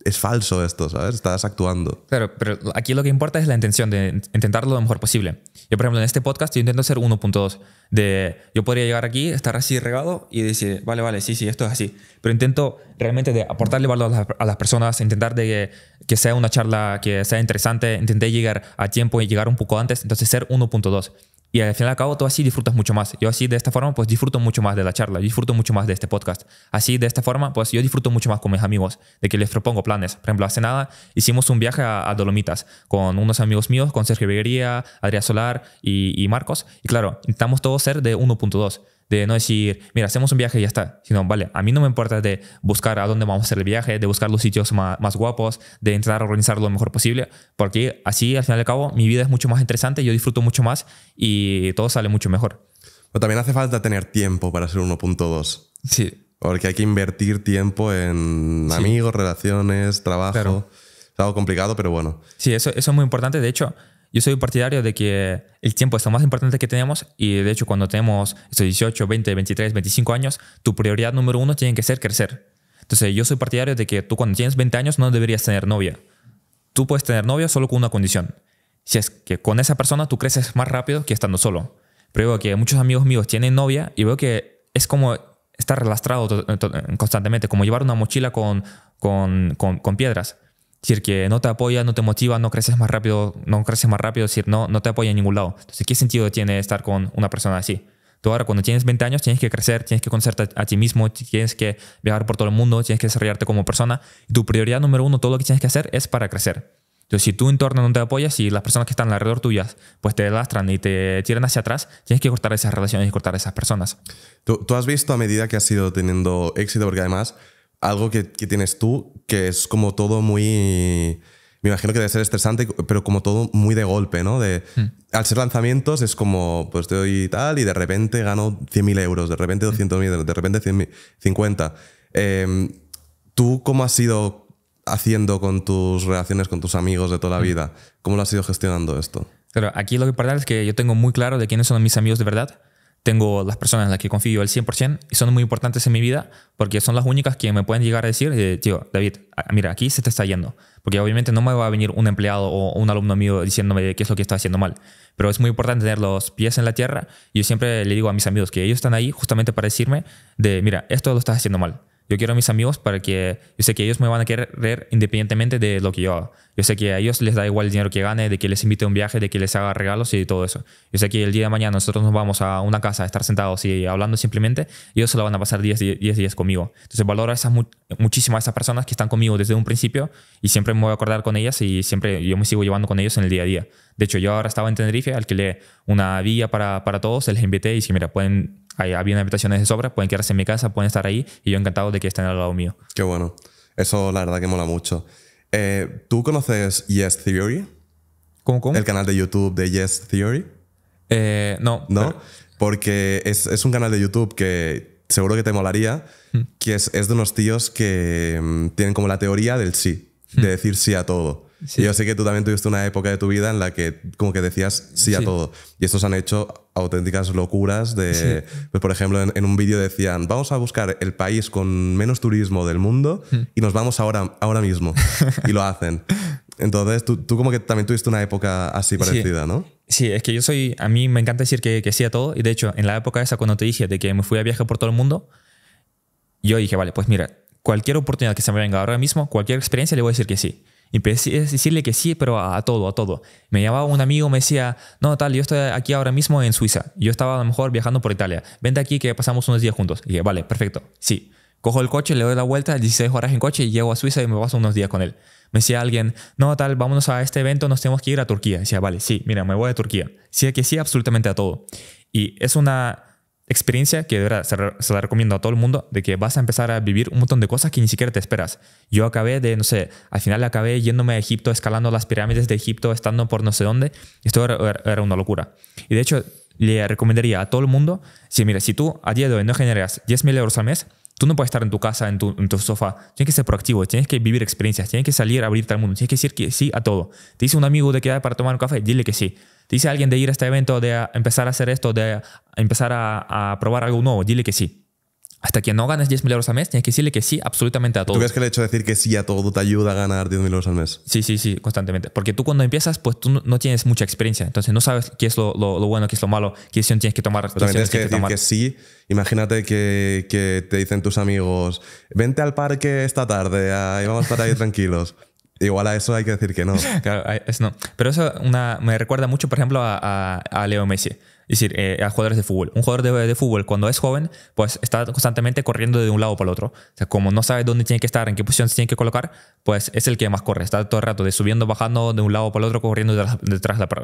es falso esto, ¿sabes? Estás actuando. Claro, pero aquí lo que importa es la intención de intentarlo lo mejor posible. Yo, por ejemplo, en este podcast yo intento ser 1.2. De, yo podría llegar aquí, estar así regado y decir, vale, vale, sí, sí, esto es así. Pero intento realmente de aportarle valor a las, personas, intentar de que, que, sea una charla que sea interesante, intenté llegar a tiempo y llegar un poco antes, entonces ser 1.2. Y al final y cabo, tú así disfrutas mucho más. Yo así, de esta forma, pues disfruto mucho más de la charla, disfruto mucho más de este podcast. Así, de esta forma, pues yo disfruto mucho más con mis amigos, de que les propongo planes. Por ejemplo, hace nada hicimos un viaje a, Dolomitas con unos amigos míos, con Sergio Beguería, Adrián Solar y, y Marcos. Y claro, intentamos todos ser de 1.2 de no decir, mira, hacemos un viaje y ya está, sino, vale, a mí no me importa de buscar a dónde vamos a hacer el viaje, de buscar los sitios más, guapos, de entrar a organizar lo mejor posible, porque así al final de cabo mi vida es mucho más interesante, yo disfruto mucho más y todo sale mucho mejor. Pero también hace falta tener tiempo para ser 1.2. Sí. Porque hay que invertir tiempo en amigos, relaciones, trabajo. Es algo complicado, pero bueno. Sí, eso, eso es muy importante. De hecho, yo soy partidario de que el tiempo es lo más importante que tenemos y de hecho cuando tenemos estos 18, 20, 23, 25 años, tu prioridad número uno tiene que ser crecer. Entonces yo soy partidario de que tú cuando tienes 20 años no deberías tener novia. Tú puedes tener novia solo con una condición. Si es que con esa persona tú creces más rápido que estando solo. Pero veo que muchos amigos míos tienen novia y veo que es como estar lastrado constantemente, como llevar una mochila con, con, con piedras es decir, que no te apoya, no te motiva, no creces más rápido, no creces más rápido, es decir, no, no te apoya en ningún lado. Entonces, ¿qué sentido tiene estar con una persona así? Tú ahora cuando tienes 20 años tienes que crecer, tienes que conocerte a, ti mismo, tienes que viajar por todo el mundo, tienes que desarrollarte como persona. tu prioridad número uno, todo lo que tienes que hacer es para crecer. Entonces, si tu entorno no te apoya, si las personas que están alrededor tuyas pues te lastran y te tiran hacia atrás, tienes que cortar esas relaciones y cortar esas personas. Tú, tú has visto a medida que has ido teniendo éxito, porque además algo que, tienes tú, que es como todo muy... Me imagino que debe ser estresante, pero como todo muy de golpe, ¿no? De, hmm. Al ser lanzamientos es como, pues te doy tal y de repente gano 100.000 euros, de repente 200.000, hmm. de repente 50. Em, ¿Tú cómo has ido haciendo con tus relaciones con tus amigos de toda la hmm. vida? ¿Cómo lo has ido gestionando esto? Claro, aquí lo que pasa es que yo tengo muy claro de quiénes son mis amigos de verdad tengo las personas en las que confío al 100% y son muy importantes en mi vida porque son las únicas que me pueden llegar a decir, eh, tío, David, ah, mira, aquí se te está yendo. Porque obviamente no me va a venir un empleado o un alumno mío diciéndome qué es lo que está haciendo mal. Pero es muy importante tener los pies en la tierra y yo siempre le digo a mis amigos que ellos están ahí justamente para decirme de, mira, esto lo estás haciendo mal. Yo quiero a mis amigos para que yo sé que ellos me van a querer independientemente de lo que yo haga. Yo sé que a ellos les da igual el dinero que gane, de que les invite a un viaje, de que les haga regalos y todo eso. Yo sé que el día de mañana nosotros nos vamos a una casa a estar sentados y hablando simplemente, ellos solo van a pasar 10 días conmigo. Entonces valoro a esas, muchísimo a esas personas que están conmigo desde un principio y siempre me voy a acordar con ellas y siempre yo me sigo llevando con ellos en el día a día. De hecho, yo ahora estaba en Tenerife, alquilé una villa para, para todos, les invité y dije, mira, pueden, hay, había habitaciones de sobra, pueden quedarse en mi casa, pueden estar ahí y yo encantado de que estén al lado mío. Qué bueno. Eso la verdad que mola mucho. Eh, ¿Tú conoces Yes Theory? ¿Cómo, cómo? El canal de YouTube de Yes Theory. Eh, no. No, porque es, un canal de YouTube que seguro que te molaría, mm. que es, de unos tíos que mm, tienen como la teoría del sí, de mm. decir sí a todo yo sé que tú también tuviste una época de tu vida en la que como que decías sí a todo. Y estos han hecho auténticas locuras de, pues por ejemplo, en, un vídeo decían, vamos a buscar el país con menos turismo del mundo mm. y nos vamos ahora, ahora mismo. y lo hacen. Entonces, tú, tú, como que también tuviste una época así parecida, ¿no? Sí, es que yo soy, a mí me encanta decir que, que, sí a todo. Y de hecho, en la época esa, cuando te dije de que me fui a viajar por todo el mundo, yo dije, vale, pues mira, cualquier oportunidad que se me venga ahora mismo, cualquier experiencia, le voy a decir que sí. Y empecé a decirle que sí, pero a, todo, a todo. Me llamaba un amigo, me decía, no, tal, yo estoy aquí ahora mismo en Suiza. Yo estaba a lo mejor viajando por Italia. Vente aquí que pasamos unos días juntos. Y dije, vale, perfecto, sí. Cojo el coche, le doy la vuelta, 16 horas en coche y llego a Suiza y me paso unos días con él. Me decía alguien, no, tal, vámonos a este evento, nos tenemos que ir a Turquía. decía, vale, sí, mira, me voy a Turquía. Sí, que sí, absolutamente a todo. Y es una experiencia que de verdad se, la recomiendo a todo el mundo, de que vas a empezar a vivir un montón de cosas que ni siquiera te esperas. Yo acabé de, no sé, al final acabé yéndome a Egipto, escalando las pirámides de Egipto, estando por no sé dónde. Esto era, una locura. Y de hecho, le recomendaría a todo el mundo, si mira, si tú a día de hoy no generas 10.000 euros al mes, Tú no puedes estar en tu casa, en tu, sofá. Tienes que ser proactivo, tienes que vivir experiencias, tienes que salir a abrirte al mundo, tienes que decir que sí a todo. Te dice un amigo de quedar para tomar un café, dile que sí. Te dice alguien de ir a este evento, de empezar a hacer esto, de empezar a probar algo nuevo, dile que sí hasta que no ganes 10 mil euros al mes, tienes que decirle que sí absolutamente a todo. ¿Tú crees que el hecho de decir que sí a todo te ayuda a ganar 10 mil euros al mes? Sí, sí, sí, constantemente. Porque tú cuando empiezas, pues tú no tienes mucha experiencia. Entonces no sabes qué es lo, lo, bueno, qué es lo malo, qué decisión tienes que tomar. también tienes que, decir tomar. que sí. Imagínate que, que, te dicen tus amigos, vente al parque esta tarde, ahí vamos a estar ahí tranquilos. Igual a eso hay que decir que no. Claro, es no. Pero eso una, me recuerda mucho, por ejemplo, a, a, a Leo Messi. Es decir, eh, a jugadores de fútbol. Un jugador de, fútbol cuando es joven, pues está constantemente corriendo de un lado para el otro. O sea, como no sabe dónde tiene que estar, en qué posición se tiene que colocar, pues es el que más corre. Está todo el rato de subiendo, bajando de un lado para el otro, corriendo detrás,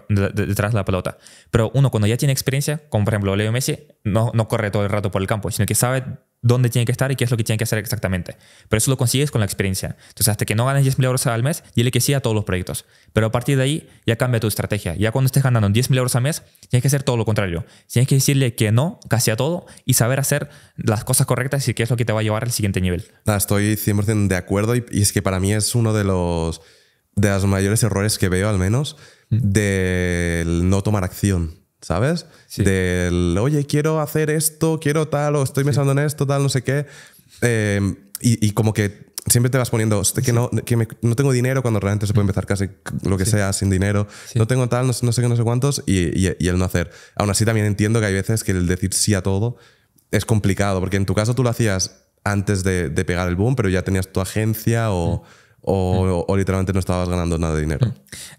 de detrás la pelota. Pero uno cuando ya tiene experiencia, como por ejemplo Leo Messi, no, no corre todo el rato por el campo, sino que sabe dónde tiene que estar y qué es lo que tiene que hacer exactamente. Pero eso lo consigues con la experiencia. Entonces, hasta que no ganes 10.000 euros al mes, dile que sí a todos los proyectos. Pero a partir de ahí, ya cambia tu estrategia. Ya cuando estés ganando 10.000 euros al mes, tienes que hacer todo lo contrario. Tienes que decirle que no casi a todo y saber hacer las cosas correctas y qué es lo que te va a llevar al siguiente nivel. estoy 100% de acuerdo y, es que para mí es uno de los, de los mayores errores que veo, al menos, mm. del no tomar acción. ¿sabes? Del, oye, quiero hacer esto, quiero tal, o estoy pensando en esto, tal, no sé qué. Em, y, y, como que siempre te vas poniendo, que, no, que no tengo dinero cuando realmente se puede empezar casi lo que sea sin dinero, no tengo tal, no, sé qué, no sé cuántos, y, y, el no hacer. Aún así también entiendo que hay veces que el decir sí a todo es complicado, porque en tu caso tú lo hacías antes de, pegar el boom, pero ya tenías tu agencia o o, literalmente no estabas ganando nada de dinero.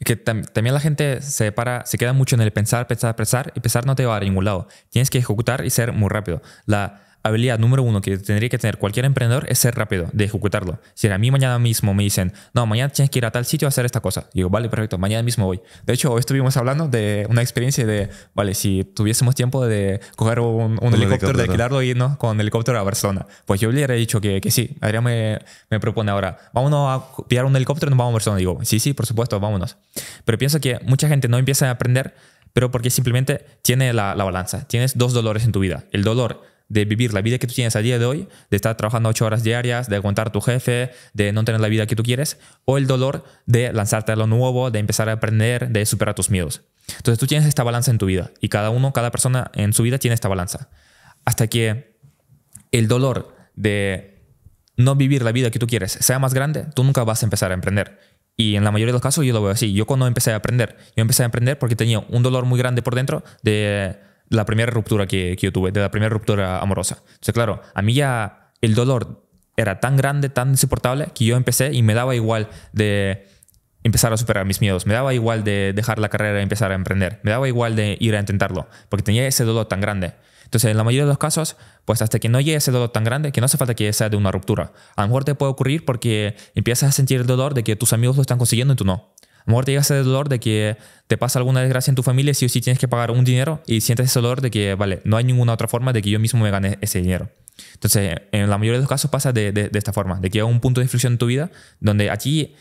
Que también la gente se para, se queda mucho en el pensar, pensar, pensar y pensar no te va a ningún lado. Tienes que ejecutar y ser muy rápido. La habilidad número uno que tendría que tener cualquier emprendedor es ser rápido, de ejecutarlo. Si a mí mañana mismo me dicen, no, mañana tienes que ir a tal sitio a hacer esta cosa, digo, vale, perfecto, mañana mismo voy. De hecho, hoy estuvimos hablando de una experiencia de, vale, si tuviésemos tiempo de coger un, helicóptero, de alquilarlo y irnos con helicóptero a Barcelona, pues yo le hubiera dicho que, que sí. Adrián me, me, propone ahora, vámonos a pillar un helicóptero y nos vamos a Barcelona. Digo, sí, sí, por supuesto, vámonos. Pero pienso que mucha gente no empieza a aprender, pero porque simplemente tiene la, la balanza. Tienes dos dolores en tu vida. El dolor de vivir la vida que tú tienes a día de hoy, de estar trabajando ocho horas diarias, de aguantar a tu jefe, de no tener la vida que tú quieres, o el dolor de lanzarte a lo nuevo, de empezar a aprender, de superar tus miedos. Entonces tú tienes esta balanza en tu vida y cada uno, cada persona en su vida tiene esta balanza. Hasta que el dolor de no vivir la vida que tú quieres sea más grande, tú nunca vas a empezar a emprender. Y en la mayoría de los casos yo lo veo así. Yo cuando empecé a aprender, yo empecé a emprender porque tenía un dolor muy grande por dentro de la primera ruptura que, yo tuve, de la primera ruptura amorosa. Entonces, claro, a mí ya el dolor era tan grande, tan insoportable, que yo empecé y me daba igual de empezar a superar mis miedos, me daba igual de dejar la carrera y empezar a emprender, me daba igual de ir a intentarlo, porque tenía ese dolor tan grande. Entonces, en la mayoría de los casos, pues hasta que no llegue ese dolor tan grande, que no hace falta que sea de una ruptura. A lo mejor te puede ocurrir porque empiezas a sentir el dolor de que tus amigos lo están consiguiendo y tú no. A lo mejor te llega ese dolor de que te pasa alguna desgracia en tu familia, sí o sí tienes que pagar un dinero y sientes ese dolor de que, vale, no hay ninguna otra forma de que yo mismo me gane ese dinero. Entonces, en la mayoría de los casos pasa de, esta forma, de que hay un punto de inflexión en tu vida donde aquí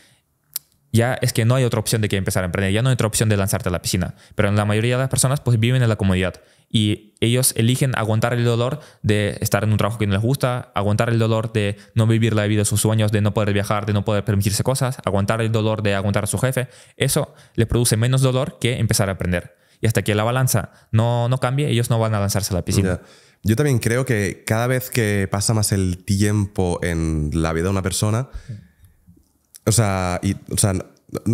ya es que no hay otra opción de que empezar a emprender, ya no hay otra opción de lanzarte a la piscina. Pero la mayoría de las personas pues viven en la comodidad y ellos eligen aguantar el dolor de estar en un trabajo que no les gusta, aguantar el dolor de no vivir la vida de sus sueños, de no poder viajar, de no poder permitirse cosas, aguantar el dolor de aguantar a su jefe. Eso les produce menos dolor que empezar a aprender. Y hasta que la balanza no, no cambie, ellos no van a lanzarse a la piscina. Yo también creo que cada vez que pasa más el tiempo en la vida de una persona, o sea, y,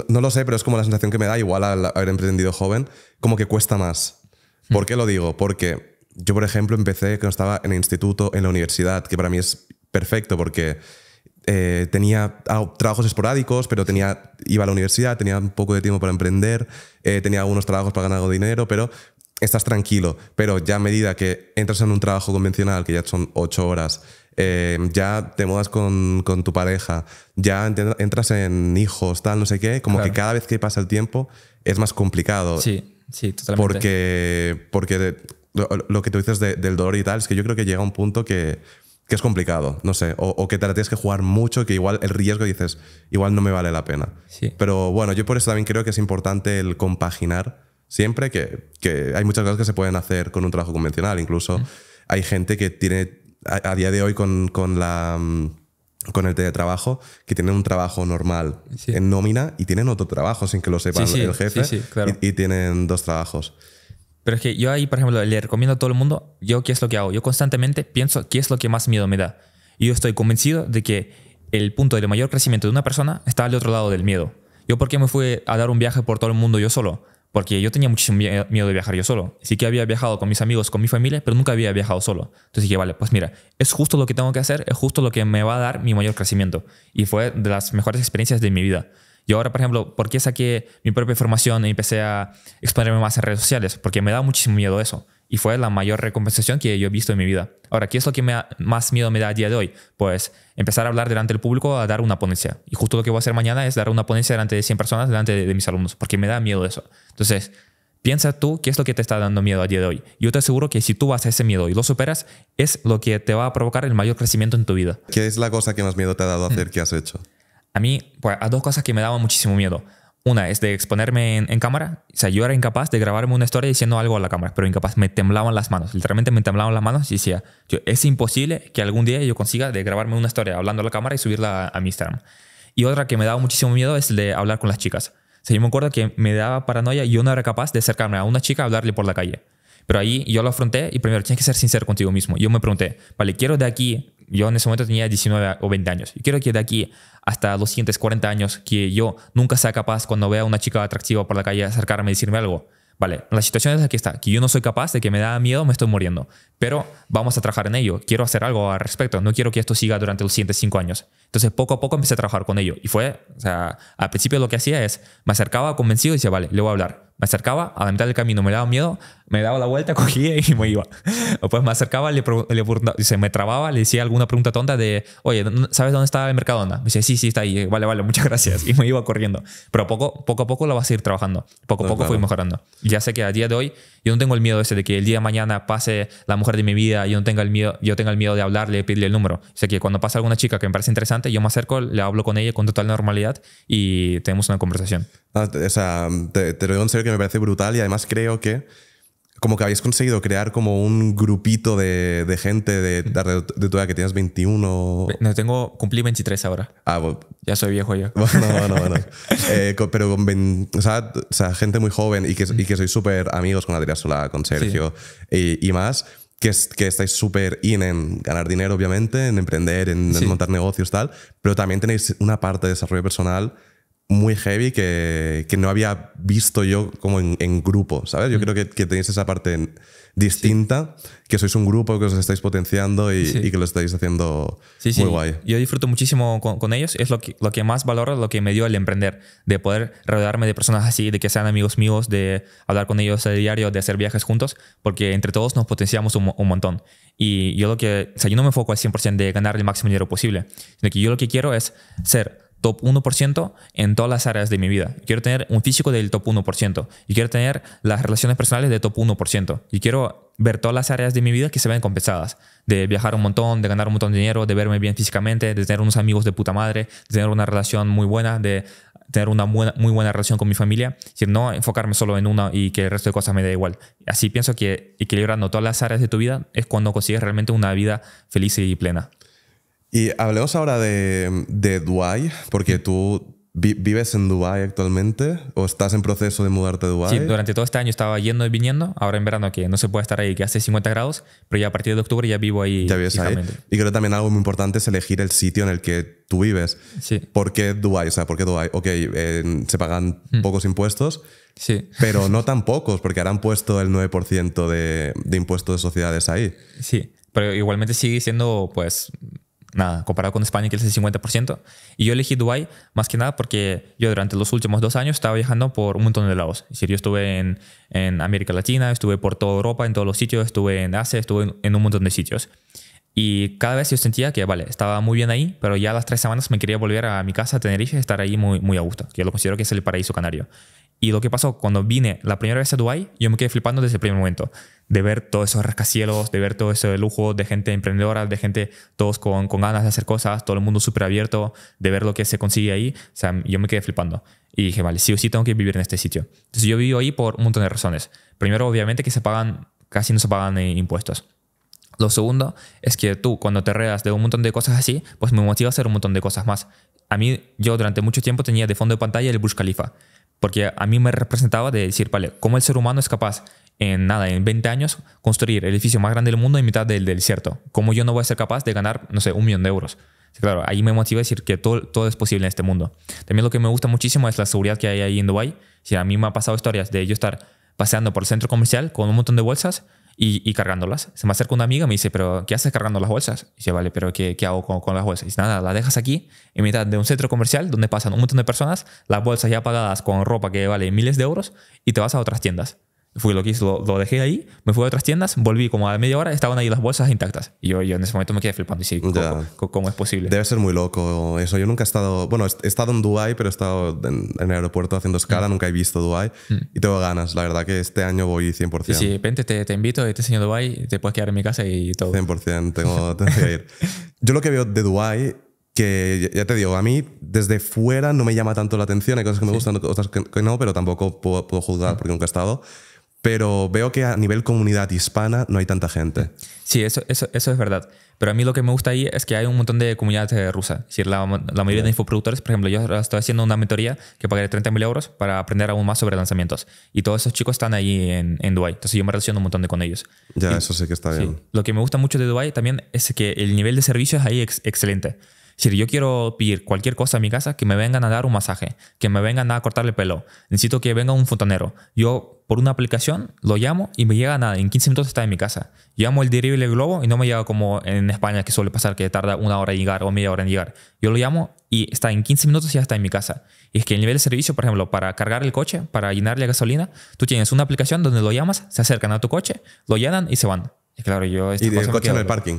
no, lo sé, pero es como la sensación que me da, igual al haber emprendido joven, como que cuesta más. Hmm. ¿Por qué lo digo? Porque yo, por ejemplo, empecé cuando estaba en el instituto, en la universidad, que para mí es perfecto porque eh, tenía ah, trabajos esporádicos, pero tenía, iba a la universidad, tenía un poco de tiempo para emprender, eh, tenía algunos trabajos para ganar algo de dinero, pero estás tranquilo. Pero ya a medida que entras en un trabajo convencional, que ya son ocho horas, Em, ya te mudas con, tu pareja, ya entras en hijos, tal, no sé qué, como que cada vez que pasa el tiempo es más complicado. Sí, sí, totalmente. Porque, porque lo, que tú dices del dolor y tal, es que yo creo que llega un punto que, es complicado, no sé, o, que te la tienes que jugar mucho, que igual el riesgo dices, igual no me vale la pena. Sí. Pero bueno, yo por eso también creo que es importante el compaginar siempre, que, que hay muchas cosas que se pueden hacer con un trabajo convencional, incluso. Hay gente que tiene a, día de hoy con, la mm, con el teletrabajo que tienen un trabajo normal en nómina y tienen otro trabajo sin que lo sepa el jefe y, tienen dos trabajos. Pero es que yo ahí, por ejemplo, le recomiendo a todo el mundo, yo qué es lo que hago. Yo constantemente pienso qué es lo que más miedo me da. Y yo estoy convencido de que el punto de mayor crecimiento de una persona está al otro lado del miedo. Yo por qué me fui a dar un viaje por todo el mundo yo solo? Porque yo tenía muchísimo miedo de viajar yo solo. Sí que había viajado con mis amigos, con mi familia, pero nunca había viajado solo. Entonces dije, vale, pues mira, es justo lo que tengo que hacer, es justo lo que me va a dar mi mayor crecimiento. Y fue de las mejores experiencias de mi vida. Yo ahora, por ejemplo, ¿por qué saqué mi propia formación y e empecé a exponerme más en redes sociales? Porque me da muchísimo miedo eso. Y fue la mayor recompensación que yo he visto en mi vida. Ahora, ¿qué es lo que más miedo me da a día de hoy? Pues empezar a hablar delante del público, a dar una ponencia. Y justo lo que voy a hacer mañana es dar una ponencia delante de 100 personas, delante de, mis alumnos, porque me da miedo eso. Entonces, piensa tú qué es lo que te está dando miedo a día de hoy. Yo te aseguro que si tú vas a ese miedo y lo superas, es lo que te va a provocar el mayor crecimiento en tu vida. ¿Qué es la cosa que más miedo te ha dado hacer que has hecho? A mí, pues, a dos cosas que me daban muchísimo miedo. Una es de exponerme en, cámara. O sea, yo era incapaz de grabarme una historia diciendo algo a la cámara, pero incapaz. Me temblaban las manos. Literalmente me temblaban las manos y decía, yo, es imposible que algún día yo consiga de grabarme una historia hablando a la cámara y subirla a, mi Instagram. Y otra que me daba muchísimo miedo es el de hablar con las chicas. O sea, yo me acuerdo que me daba paranoia y yo no era capaz de acercarme a una chica a hablarle por la calle. Pero ahí yo lo afronté y primero tienes que ser sincero contigo mismo. Yo me pregunté, vale, quiero de aquí yo en ese momento tenía 19 o 20 años. Y quiero que de aquí hasta los siguientes 40 años, que yo nunca sea capaz cuando vea a una chica atractiva por la calle acercarme y decirme algo. Vale, la situación es aquí está, que yo no soy capaz de que me da miedo, me estoy muriendo pero vamos a trabajar en ello, quiero hacer algo al respecto, no quiero que esto siga durante los siguientes cinco años. Entonces poco a poco empecé a trabajar con ello y fue, o sea, al principio lo que hacía es, me acercaba convencido y decía, vale, le voy a hablar. Me acercaba a la mitad del camino, me daba miedo, me daba la vuelta, cogía y me iba. O pues me acercaba, le, le dice, me trababa, le decía alguna pregunta tonta de, oye, ¿sabes dónde está el Mercadona? Me dice, sí, sí, está ahí, eh, vale, vale, muchas gracias. Y me iba corriendo. Pero poco, poco a poco lo vas a ir trabajando, poco a poco fui mejorando. ya sé que a día de hoy yo no tengo el miedo ese de que el día de mañana pase la mujer de mi vida, yo no tenga el miedo, yo tenga el miedo de hablarle, de pedirle el número. O sea que cuando pasa alguna chica que me parece interesante, yo me acerco, le hablo con ella con total normalidad y tenemos una conversación. Ah, o sea, te, lo digo en serio que me parece brutal y además creo que como que habéis conseguido crear como un grupito de, de gente de, de, tu edad que tienes 21. No, tengo, cumplí 23 ahora. Ah, Ya soy viejo yo. Bueno, bueno, bueno. Eh, pero con gente muy joven y que, y que súper amigos con Adrián Solá, con Sergio y más que, estáis súper in en ganar dinero, obviamente, en emprender, en, montar negocios, tal, pero también tenéis una parte de desarrollo personal muy heavy que, no había visto yo como en, grupo, ¿sabes? Yo creo que, tenéis esa parte distinta, que sois un grupo, que os estáis potenciando y, que lo estáis haciendo muy guay. Yo disfruto muchísimo con, ellos, es lo que, lo que más valoro, lo que me dio el emprender, de poder rodearme de personas así, de que sean amigos míos, de hablar con ellos a diario, de hacer viajes juntos, porque entre todos nos potenciamos un, montón. Y yo lo que, o sea, yo no me enfoco al 100% de ganar el máximo dinero posible, sino que yo lo que quiero es ser top 1% en todas las áreas de mi vida. Quiero tener un físico del top 1%. Y quiero tener las relaciones personales del top 1%. Y quiero ver todas las áreas de mi vida que se ven compensadas. De viajar un montón, de ganar un montón de dinero, de verme bien físicamente, de tener unos amigos de puta madre, de tener una relación muy buena, de tener una muy buena relación con mi familia. Es decir, no enfocarme solo en una y que el resto de cosas me dé igual. Así pienso que equilibrando todas las áreas de tu vida es cuando consigues realmente una vida feliz y plena. Y hablemos ahora de, de Dubai, porque tú vives en Dubai actualmente o estás en proceso de mudarte a Dubai. Sí, durante todo este año estaba yendo y viniendo. Ahora en verano que no se puede estar ahí, que hace 50 grados, pero ya a partir de octubre ya vivo ahí. Ya Y creo que también algo muy importante es elegir el sitio en el que tú vives. Sí. ¿Por qué Dubai? O sea, ¿por qué Dubai? Ok, eh, se pagan hmm. pocos impuestos. Sí. Pero no tan pocos, porque ahora han puesto el 9% de, de impuestos de sociedades ahí. Sí pero igualmente sigue siendo pues nada, comparado con España que es el 50%. Y yo elegí Dubái más que nada porque yo durante los últimos dos años estaba viajando por un montón de lados. Es decir, yo estuve en, en América Latina, estuve por toda Europa, en todos los sitios, estuve en Asia, estuve en, un montón de sitios. Y cada vez yo sentía que, vale, estaba muy bien ahí, pero ya a las tres semanas me quería volver a mi casa, a Tenerife, estar ahí muy, muy a gusto, que yo lo considero que es el paraíso canario. Y lo que pasó cuando vine la primera vez a Dubái, yo me quedé flipando desde el primer momento de ver todos esos rascacielos, de ver todo ese lujo de gente emprendedora, de gente todos con, ganas de hacer cosas, todo el mundo súper abierto, de ver lo que se consigue ahí. O sea, yo me quedé flipando. Y dije, vale, sí o sí tengo que vivir en este sitio. Entonces yo vivo ahí por un montón de razones. Primero, obviamente, que se pagan, casi no se pagan eh, impuestos. Lo segundo es que tú, cuando te reas de un montón de cosas así, pues me motiva a hacer un montón de cosas más. A mí, yo durante mucho tiempo tenía de fondo de pantalla el Burj Khalifa, porque a mí me representaba de decir, vale, cómo el ser humano es capaz en nada, en 20 años, construir el edificio más grande del mundo en mitad del, desierto. ¿Cómo yo no voy a ser capaz de ganar, no sé, un millón de euros? Claro, ahí me motiva a decir que todo, todo es posible en este mundo. También lo que me gusta muchísimo es la seguridad que hay ahí en Dubai. Si a mí me ha pasado historias de yo estar paseando por el centro comercial con un montón de bolsas y, cargándolas. Se me acerca una amiga y me dice, pero ¿qué haces cargando las bolsas? Y dice, vale, pero ¿qué, hago con, con, las bolsas? Y dice, nada, las dejas aquí en mitad de un centro comercial donde pasan un montón de personas, las bolsas ya pagadas con ropa que vale miles de euros y te vas a otras tiendas. Fui lo que hice, lo, dejé ahí, me fui a otras tiendas, volví como a media hora, estaban ahí las bolsas intactas. Y yo, yo en ese momento me quedé flipando. Y dije, ¿cómo, es posible? Debe ser muy loco eso. Yo nunca he estado. Bueno, he estado en Dubai pero he estado en, el aeropuerto haciendo escala, mm. nunca he visto Dubai mm. Y tengo ganas, la verdad, que este año voy 100%. Sí, sí de repente te, invito y te enseño Dubai te puedes quedar en mi casa y todo. 100%, tengo, tengo que ir. Yo lo que veo de Dubai que ya te digo, a mí desde fuera no me llama tanto la atención, hay cosas que me gustan, otras que no, pero tampoco puedo, juzgar porque nunca he estado pero veo que a nivel comunidad hispana no hay tanta gente. Sí, eso, eso, es verdad. Pero a mí lo que me gusta ahí es que hay un montón de comunidades eh, rusas. rusa. Es la, mayoría de de infoproductores, por ejemplo, yo estoy haciendo una mentoría que pagaré 30.000 euros para aprender aún más sobre lanzamientos. Y todos esos chicos están ahí en, en Dubai. Entonces yo me relaciono un montón de con ellos. Ya, eso sí que está bien. Lo que me gusta mucho de Dubai también es que el nivel de servicios ahí es excelente. Si yo quiero pedir cualquier cosa a mi casa, que me vengan a dar un masaje, que me vengan a cortar el pelo, necesito que venga un fontanero. Yo por una aplicación lo llamo y me llega nada, en 15 minutos está en mi casa. Llamo el delivery globo y no me llega como en España que suele pasar que tarda una hora en llegar o media hora en llegar. Yo lo llamo y está en 15 minutos y ya está en mi casa. Y es que el nivel de servicio, por ejemplo, para cargar el coche, para llenarle gasolina, tú tienes una aplicación donde lo llamas, se acercan a tu coche, lo llenan y se van. Y claro, yo... Este y el coche en el parking.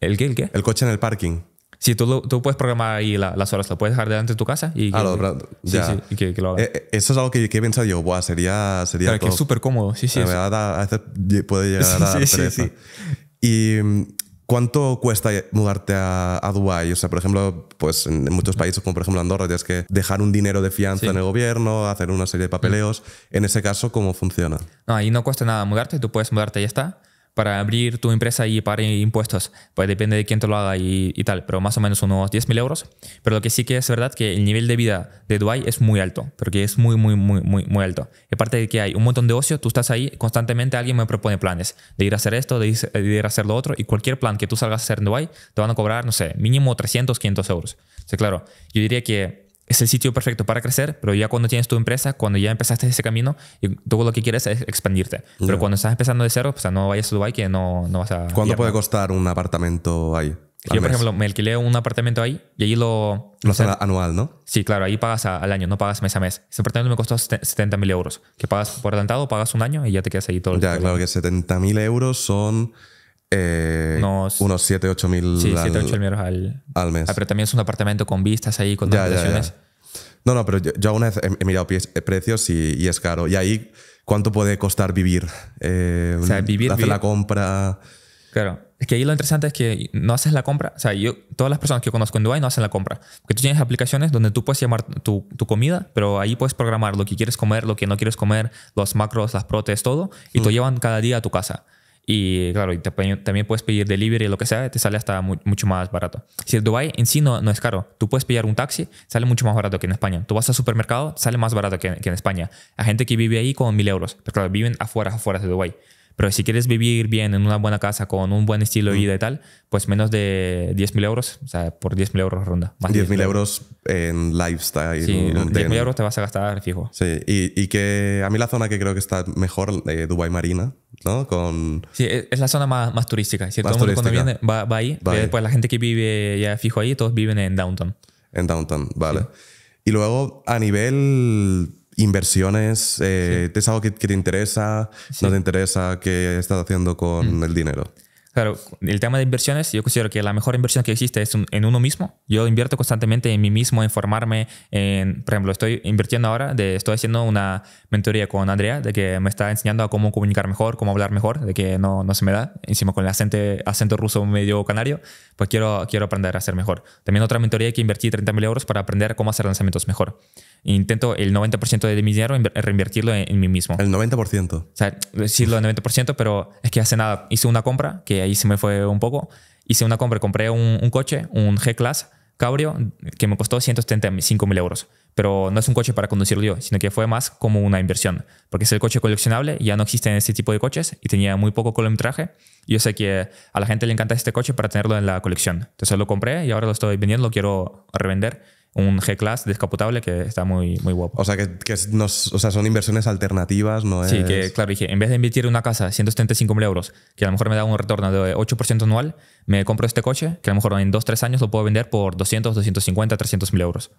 ¿El qué? ¿El qué? El coche en el parking. Si tú, tú puedes programar ahí las horas, lo puedes dejar delante de tu casa y lo, Sí, eso es algo que, he pensado yo, sería, sería que es súper cómodo, sí, sí. La verdad, a, veces puede llegar a sí, sí, sí, ¿Y mm, cuánto cuesta mudarte a, a Dubái? O sea, por ejemplo, pues en, muchos países, como por ejemplo Andorra, tienes que dejar un dinero de fianza en el gobierno, hacer una serie de mm. papeleos. En ese caso, ¿cómo funciona? No, ahí no cuesta nada mudarte, tú puedes mudarte y ya está para abrir tu empresa y pagar impuestos, pues depende de quién te lo haga y, tal, pero más o menos unos 10.000 euros. Pero lo que sí que es verdad que el nivel de vida de Dubai es muy alto, porque es muy, muy, muy, muy, muy alto. Y aparte de que hay un montón de ocio, tú estás ahí, constantemente alguien me propone planes de ir a hacer esto, de ir, a hacer lo otro, y cualquier plan que tú salgas a hacer en Dubai, te van a cobrar, no sé, mínimo 300, 500 euros. O sea, claro, yo diría que es el sitio perfecto para crecer, pero ya cuando tienes tu empresa, cuando ya empezaste ese camino, todo lo que quieres es expandirte. Pero cuando estás empezando de cero, pues no vayas a Dubai que no, no vas a... ¿Cuánto puede costar un apartamento ahí? Yo, por ejemplo, me alquilé un apartamento ahí y allí lo... Lo sea, anual, ¿no? Sí, claro, ahí pagas al año, no pagas mes a mes. Ese apartamento me costó 70.000 mil euros, que pagas por adelantado, pagas un año y ya te quedas ahí todo el Ya, claro que 70.000 mil euros son... Eh, unos, 7, 8 mil. Sí, 7, 8 mil al, mes. Ah, pero también es un apartamento con vistas ahí, con No, no, pero yo, yo alguna vez he, mirado eh, precios y, es caro. Y ahí, ¿cuánto puede costar vivir? Eh, o sea, vivir. Hacer la compra. Claro. Es que ahí lo interesante es que no haces la compra. O sea, yo, todas las personas que conozco en Dubai no hacen la compra. Porque tú tienes aplicaciones donde tú puedes llamar tu, comida, pero ahí puedes programar lo que quieres comer, lo que no quieres comer, los macros, las protes, todo, y te mm. llevan cada día a tu casa. Y claro, y también puedes pedir delivery, lo que sea, te sale hasta mucho más barato. Si el Dubai en sí no, es caro, tú puedes pillar un taxi, sale mucho más barato que en España. Tú vas al supermercado, sale más barato que, en España. Hay gente que vive ahí con mil euros, pero claro, viven afuera, afuera de Dubai. Pero si quieres vivir bien en una buena casa con un buen estilo de vida y tal, pues menos de 10.000 euros, o sea, por 10.000 euros ronda. 10.000 euros en lifestyle. Sí, 10.000 euros te vas a gastar fijo. Sí, y, que a mí la zona que creo que está mejor, eh, Dubai Marina, ¿no? Con... Sí, e, es la zona más, turística. Si todo el mundo cuando viene va, eh, ahí, pues la gente que vive ya fijo ahí, todos viven en downtown. En downtown, vale. Y luego a nivel inversiones, eh, es algo que, te interesa, no te interesa, qué estás haciendo con mm. el dinero. Claro, el tema de inversiones, yo considero que la mejor inversión que existe es en uno mismo. Yo invierto constantemente en mí mismo, en formarme. En, por ejemplo, estoy invirtiendo ahora, estoy haciendo una mentoría con Andrea, de que me está enseñando a cómo comunicar mejor, cómo hablar mejor, de que no, no se me da. Encima con el acento, acento ruso medio canario, pues quiero, quiero aprender a ser mejor. También otra mentoría que invertí 30.000 mil euros para aprender cómo hacer lanzamientos mejor intento el 90% de mi dinero reinvertirlo en, mí mismo. El 90%. O sea, decirlo el 90%, pero es que hace nada hice una compra, que ahí se me fue un poco. Hice una compra, compré un, coche, un G-Class Cabrio, que me costó 175 mil euros. Pero no es un coche para conducirlo yo, sino que fue más como una inversión. Porque es el coche coleccionable, ya no existen este tipo de coches y tenía muy poco kilometraje. Y yo sé que a la gente le encanta este coche para tenerlo en la colección. Entonces lo compré y ahora lo estoy vendiendo, lo quiero revender un G-Class descapotable que está muy, muy guapo. O sea, que, sea, son inversiones alternativas, ¿no? Sí, que claro, dije, en vez de invertir en una casa 175.000 euros, que a lo mejor me da un retorno de 8% anual, me compro este coche, que a lo mejor en 2-3 años lo puedo vender por 200, 250, 300.000 euros.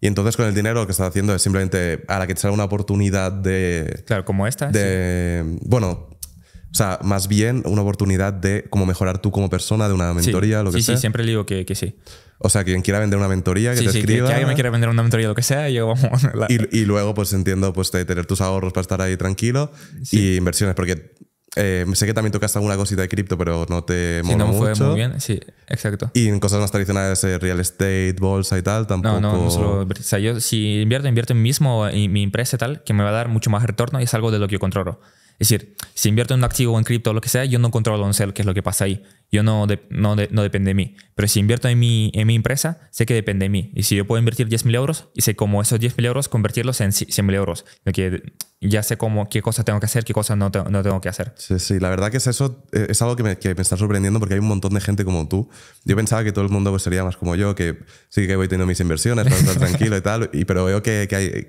Y entonces con el dinero lo que estás haciendo es simplemente a la que te sale una oportunidad de... Claro, como esta. De, Bueno, o sea, más bien una oportunidad de cómo mejorar tú como persona, de una mentoría, lo que sí, sea. Sí, sí, siempre digo que, que sí. O sea, quien quiera vender una mentoría, que te escriba. Que, alguien me quiera vender una mentoría, lo que sea, yo vamos. Y, y, luego, pues entiendo, pues tener tus ahorros para estar ahí tranquilo y inversiones, porque eh, sé que también tocas alguna cosita de cripto, pero no te mola no me fue muy bien, sí, exacto. Y en cosas más tradicionales, eh, real estate, bolsa y tal, tampoco. No, no, no o sea, yo si invierto, invierto en mismo en mi empresa y tal, que me va a dar mucho más retorno y es algo de lo que yo controlo. Es decir, si invierto en un activo o en cripto o lo que sea, yo no controlo, no sé qué es lo que pasa ahí. Yo no, no, no, depende de mí. Pero si invierto en mi, en mi empresa, sé que depende de mí. Y si yo puedo invertir 10.000 euros, y sé cómo esos 10.000 euros convertirlos en 100.000 euros. Que ya sé cómo, qué cosas tengo que hacer, qué cosas no, no, tengo que hacer. Sí, sí, la verdad que es eso eh, es algo que me, está sorprendiendo porque hay un montón de gente como tú. Yo pensaba que todo el mundo pues, sería más como yo, que sí que voy teniendo mis inversiones, tranquilo y tal, y, pero veo que, que hay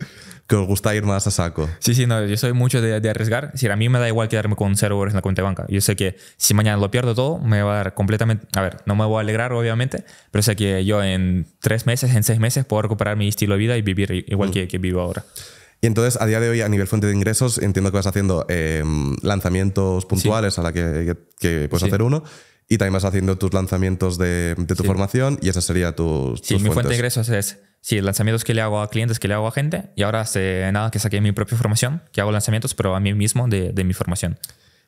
que os gusta ir más a saco. Sí, sí, no, yo soy mucho de, arriesgar. Si a mí me da igual quedarme con cero euros en la cuenta de banca. Yo sé que si mañana lo pierdo todo, me va a dar completamente. A ver, no me voy a alegrar, obviamente, pero sé que yo en tres meses, en seis meses, puedo recuperar mi estilo de vida y vivir igual mm. que, vivo ahora. Y entonces, a día de hoy, a nivel fuente de ingresos, entiendo que vas haciendo em, lanzamientos puntuales a la que, que, puedes hacer uno y también vas haciendo tus lanzamientos de, tu formación y esa sería tu. Sí, mi fuente de ingresos es sí, lanzamientos que le hago a clientes, que le hago a gente, y ahora hace nada que saqué mi propia formación, que hago lanzamientos, pero a mí mismo de, mi formación.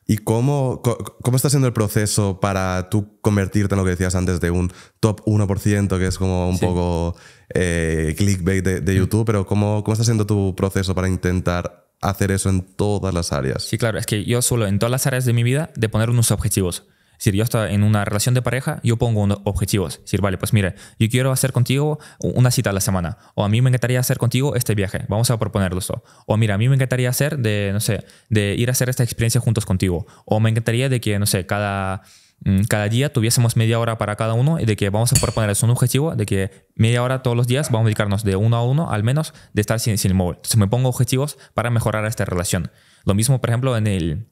¿Y cómo, cómo está siendo el proceso para tú convertirte en lo que decías antes de un top 1%, que es como un poco eh, clickbait de, mm. YouTube, pero ¿cómo, cómo está siendo tu proceso para intentar hacer eso en todas las áreas? Sí, claro, es que yo suelo en todas las áreas de mi vida de poner unos objetivos. Si yo estoy en una relación de pareja, yo pongo unos objetivos. Si vale, pues mire, yo quiero hacer contigo una cita a la semana. O a mí me encantaría hacer contigo este viaje. Vamos a proponerlo O mira, a mí me encantaría hacer de, no sé, de ir a hacer esta experiencia juntos contigo. O me encantaría de que, no sé, cada mm, cada día tuviésemos media hora para cada uno y de que vamos a proponer un objetivo de que media hora todos los días vamos a dedicarnos de uno a uno al menos de estar sin, sin el móvil. Entonces me pongo objetivos para mejorar esta relación. Lo mismo, por ejemplo, en el,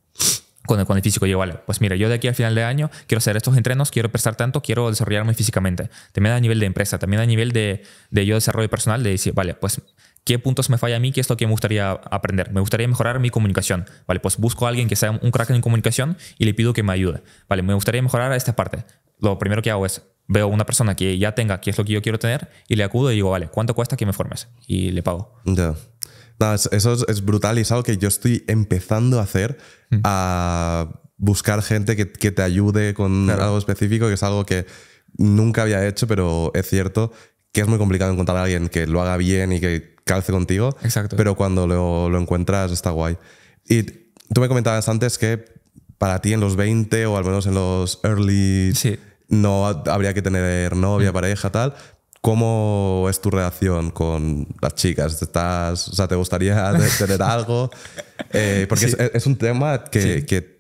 con el, físico, yo, vale, pues mira, yo de aquí al final de año quiero hacer estos entrenos, quiero prestar tanto, quiero desarrollarme físicamente. También a nivel de empresa, también a nivel de, yo desarrollo personal, de decir, vale, pues qué puntos me falla a mí, qué es lo que me gustaría aprender. Me gustaría mejorar mi comunicación. Vale, pues busco a alguien que sea un crack en comunicación y le pido que me ayude. Vale, me gustaría mejorar esta parte. Lo primero que hago es veo una persona que ya tenga qué es lo que yo quiero tener y le acudo y digo, vale, ¿cuánto cuesta que me formes? Y le pago eso es, brutal y es algo que yo estoy empezando a hacer, mm. a buscar gente que, te ayude con algo específico, que es algo que nunca había hecho, pero es cierto que es muy complicado encontrar a alguien que lo haga bien y que calce contigo. Exacto. Pero cuando lo, lo encuentras está guay. Y tú me comentabas antes que para ti en los 20 o al menos en los early... no habría que tener novia, mm. pareja, tal. ¿Cómo es tu relación con las chicas? ¿Estás, o sea, ¿Te gustaría tener algo? Eh, porque es, un tema que,